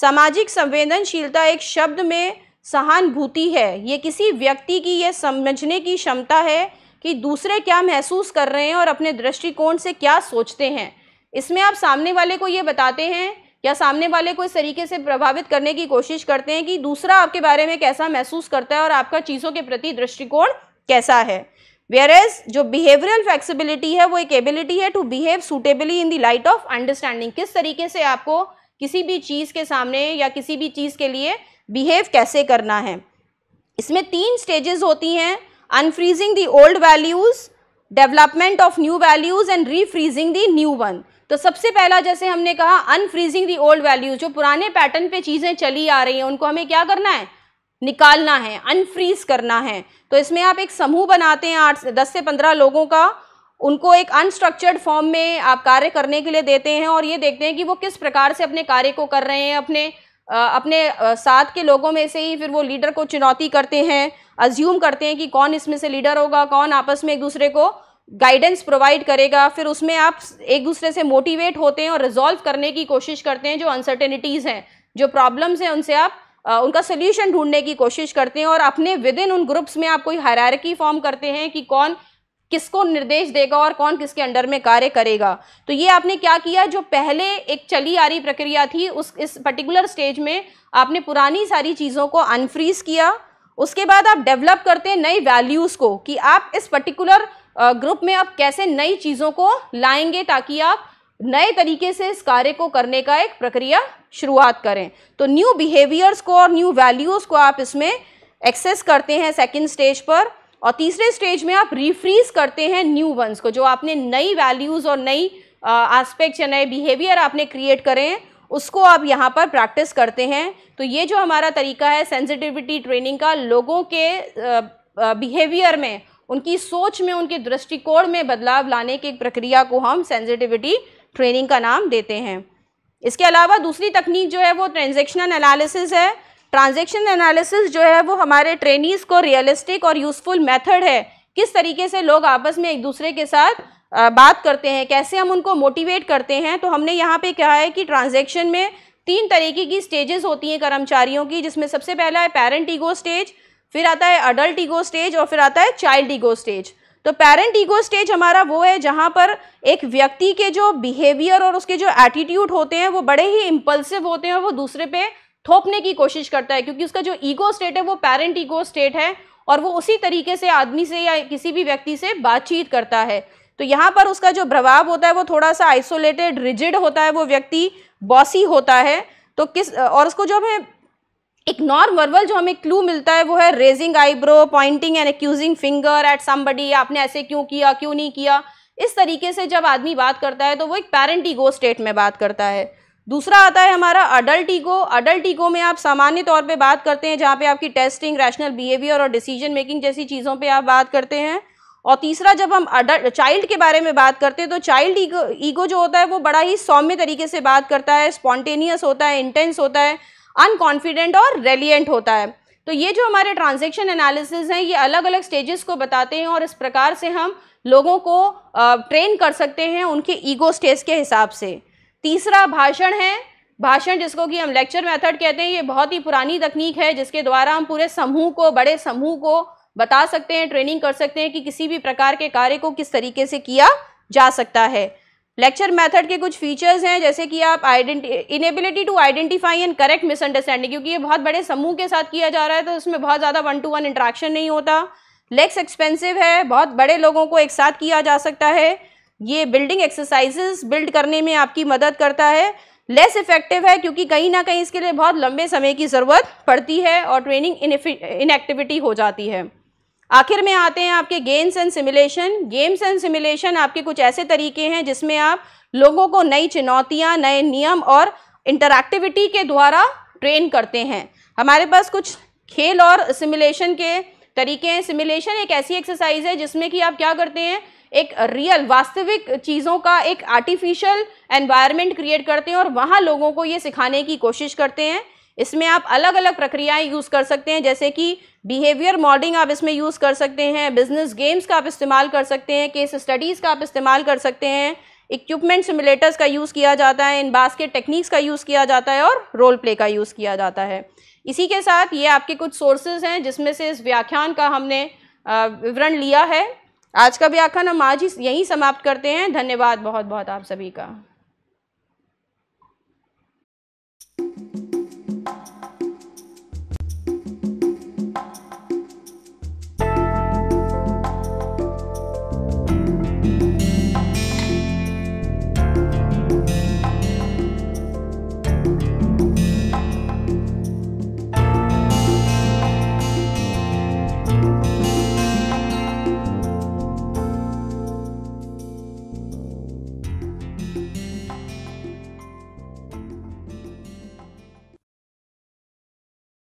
सामाजिक संवेदनशीलता एक शब्द में सहानुभूति है ये किसी व्यक्ति की यह समझने की क्षमता है कि दूसरे क्या महसूस कर रहे हैं और अपने दृष्टिकोण से क्या सोचते हैं इसमें आप सामने वाले को ये बताते हैं या सामने वाले को इस तरीके से प्रभावित करने की कोशिश करते हैं कि दूसरा आपके बारे में कैसा महसूस करता है और आपका चीज़ों के प्रति दृष्टिकोण कैसा है वेयर एज जो बिहेवियरल फ्लेक्सिबिलिटी है वो एक एबिलिटी है to behave suitably in the light of understanding किस तरीके से आपको किसी भी चीज़ के सामने या किसी भी चीज़ के लिए बिहेव कैसे करना है इसमें तीन स्टेजेस होती हैं unfreezing the old values development of new values and refreezing the new one तो सबसे पहला जैसे हमने कहा अनफ्रीजिंग दी ओल्ड वैल्यूज जो पुराने पैटर्न पे चीज़ें चली आ रही हैं उनको हमें क्या करना है निकालना है अनफ्रीज करना है तो इसमें आप एक समूह बनाते हैं आठ दस से पंद्रह लोगों का उनको एक अनस्ट्रक्चर्ड फॉर्म में आप कार्य करने के लिए देते हैं और ये देखते हैं कि वो किस प्रकार से अपने कार्य को कर रहे हैं अपने अपने साथ के लोगों में से ही फिर वो लीडर को चुनौती करते हैं अज्यूम करते हैं कि कौन इसमें से लीडर होगा कौन आपस में एक दूसरे को गाइडेंस प्रोवाइड करेगा फिर उसमें आप एक दूसरे से मोटिवेट होते हैं और रिजॉल्व करने की कोशिश करते हैं जो अनसर्टेनिटीज़ हैं जो प्रॉब्लम्स हैं उनसे आप आ, उनका सोल्यूशन ढूंढने की कोशिश करते हैं और अपने विद इन उन ग्रुप्स में आप कोई हरारकी फॉर्म करते हैं कि कौन किसको निर्देश देगा और कौन किसके अंडर में कार्य करेगा तो ये आपने क्या किया जो पहले एक चली आ रही प्रक्रिया थी उस इस पर्टिकुलर स्टेज में आपने पुरानी सारी चीज़ों को अनफ्रीज किया उसके बाद आप डेवलप करते हैं नई वैल्यूज़ को कि आप इस पर्टिकुलर ग्रुप में आप कैसे नई चीज़ों को लाएंगे ताकि आप नए तरीके से इस कार्य को करने का एक प्रक्रिया शुरुआत करें तो न्यू बिहेवियर्स को और न्यू वैल्यूज़ को आप इसमें एक्सेस करते हैं सेकेंड स्टेज पर और तीसरे स्टेज में आप रिफ्रीज करते हैं न्यू वंस को जो आपने नई वैल्यूज़ और नई आस्पेक्ट्स या नए बिहेवियर आपने क्रिएट करें हैं उसको आप यहाँ पर प्रैक्टिस करते हैं तो ये जो हमारा तरीका है सेंसिटिविटी ट्रेनिंग का लोगों के बिहेवियर में उनकी सोच में उनके दृष्टिकोण में बदलाव लाने की प्रक्रिया को हम सेंसिटिविटी ट्रेनिंग का नाम देते हैं इसके अलावा दूसरी तकनीक जो है वो ट्रांजेक्शनल एनालिसिस है ट्रांजेक्शन एनालिसिस जो है वो हमारे ट्रेनिज को रियलिस्टिक और यूजफुल मेथड है किस तरीके से लोग आपस में एक दूसरे के साथ बात करते हैं कैसे हम उनको मोटिवेट करते हैं तो हमने यहाँ पे कहा है कि ट्रांजेक्शन में तीन तरीके की स्टेजेस होती हैं कर्मचारियों की जिसमें सबसे पहला है पेरेंट ईगो स्टेज फिर आता है अडल्ट ईगो स्टेज और फिर आता है चाइल्ड ईगो स्टेज तो पेरेंट ईगो स्टेज हमारा वो है जहाँ पर एक व्यक्ति के जो बिहेवियर और उसके जो एटीट्यूड होते हैं वो बड़े ही इम्पल्सिव होते हैं और वो दूसरे पे थोपने की कोशिश करता है क्योंकि उसका जो ईगो स्टेट है वो पेरेंट ईगो स्टेट है और वो उसी तरीके से आदमी से या किसी भी व्यक्ति से बातचीत करता है तो यहाँ पर उसका जो प्रभाव होता है वो थोड़ा सा आइसोलेटेड रिजिड होता है वो व्यक्ति बॉसी होता है तो किस और उसको जो हमें एक नॉन वर्बल जो हमें क्लू मिलता है वो है raising eyebrow pointing and accusing finger at somebody आपने ऐसे क्यों किया क्यों नहीं किया इस तरीके से जब आदमी बात करता है तो वो एक पेरेंट ईगो स्टेट में बात करता है दूसरा आता है हमारा अडल्ट ईगो अडल्ट ईगो में आप सामान्य तौर पे बात करते हैं जहाँ पे आपकी टेस्टिंग रैशनल बिहेवियर और डिसीजन मेकिंग जैसी चीज़ों पे आप बात करते हैं और तीसरा जब हम अडल्ट चाइल्ड के बारे में बात करते हैं तो चाइल्ड ईगो ईगो जो होता है वो बड़ा ही सौम्य तरीके से बात करता है स्पॉन्टेनियस होता है इंटेंस होता है अनकॉन्फिडेंट और रेलियंट होता है तो ये जो हमारे ट्रांजेक्शन एनालिसिस हैं ये अलग अलग स्टेजेस को बताते हैं और इस प्रकार से हम लोगों को ट्रेन कर सकते हैं उनके ईगो स्टेज के हिसाब से तीसरा भाषण है भाषण जिसको कि हम लेक्चर मेथड कहते हैं ये बहुत ही पुरानी तकनीक है जिसके द्वारा हम पूरे समूह को बड़े समूह को बता सकते हैं ट्रेनिंग कर सकते हैं कि किसी भी प्रकार के कार्य को किस तरीके से किया जा सकता है लेक्चर मेथड के कुछ फीचर्स हैं जैसे कि आप identi inability to identify and correct misunderstanding क्योंकि ये बहुत बड़े समूह के साथ किया जा रहा है तो उसमें बहुत ज़्यादा वन टू वन इंट्रैक्शन नहीं होता लेक्स एक्सपेंसिव है बहुत बड़े लोगों को एक साथ किया जा सकता है ये बिल्डिंग एक्सरसाइजेस बिल्ड करने में आपकी मदद करता है लेस इफेक्टिव है क्योंकि कहीं ना कहीं इसके लिए बहुत लंबे समय की ज़रूरत पड़ती है और ट्रेनिंग इनएक्टिविटी हो जाती है आखिर में आते हैं आपके games and simulation games and simulation आपके कुछ ऐसे तरीके हैं जिसमें आप लोगों को नई चुनौतियाँ नए नियम और इंटरक्टिविटी के द्वारा ट्रेन करते हैं हमारे पास कुछ खेल और सिमुलेशन के तरीके हैं सिमुलेशन एक ऐसी एक्सरसाइज है जिसमें कि आप क्या करते हैं एक रियल वास्तविक चीज़ों का एक आर्टिफिशियल एनवायरनमेंट क्रिएट करते हैं और वहाँ लोगों को ये सिखाने की कोशिश करते हैं इसमें आप अलग अलग प्रक्रियाएं यूज़ कर सकते हैं जैसे कि बिहेवियर मॉडलिंग आप इसमें यूज़ कर सकते हैं बिजनेस गेम्स का आप इस्तेमाल कर सकते हैं केस स्टडीज़ का आप इस्तेमाल कर सकते हैं इक्विपमेंट सिमुलेटर्स का यूज़ किया जाता है इन बास्केट टेक्निक्स का यूज़ किया जाता है और रोल प्ले का यूज़ किया जाता है इसी के साथ ये आपके कुछ सोर्सेज हैं जिसमें से इस व्याख्यान का हमने विवरण लिया है आज का व्याख्यान हम आज ही यहीं समाप्त करते हैं धन्यवाद बहुत बहुत आप सभी का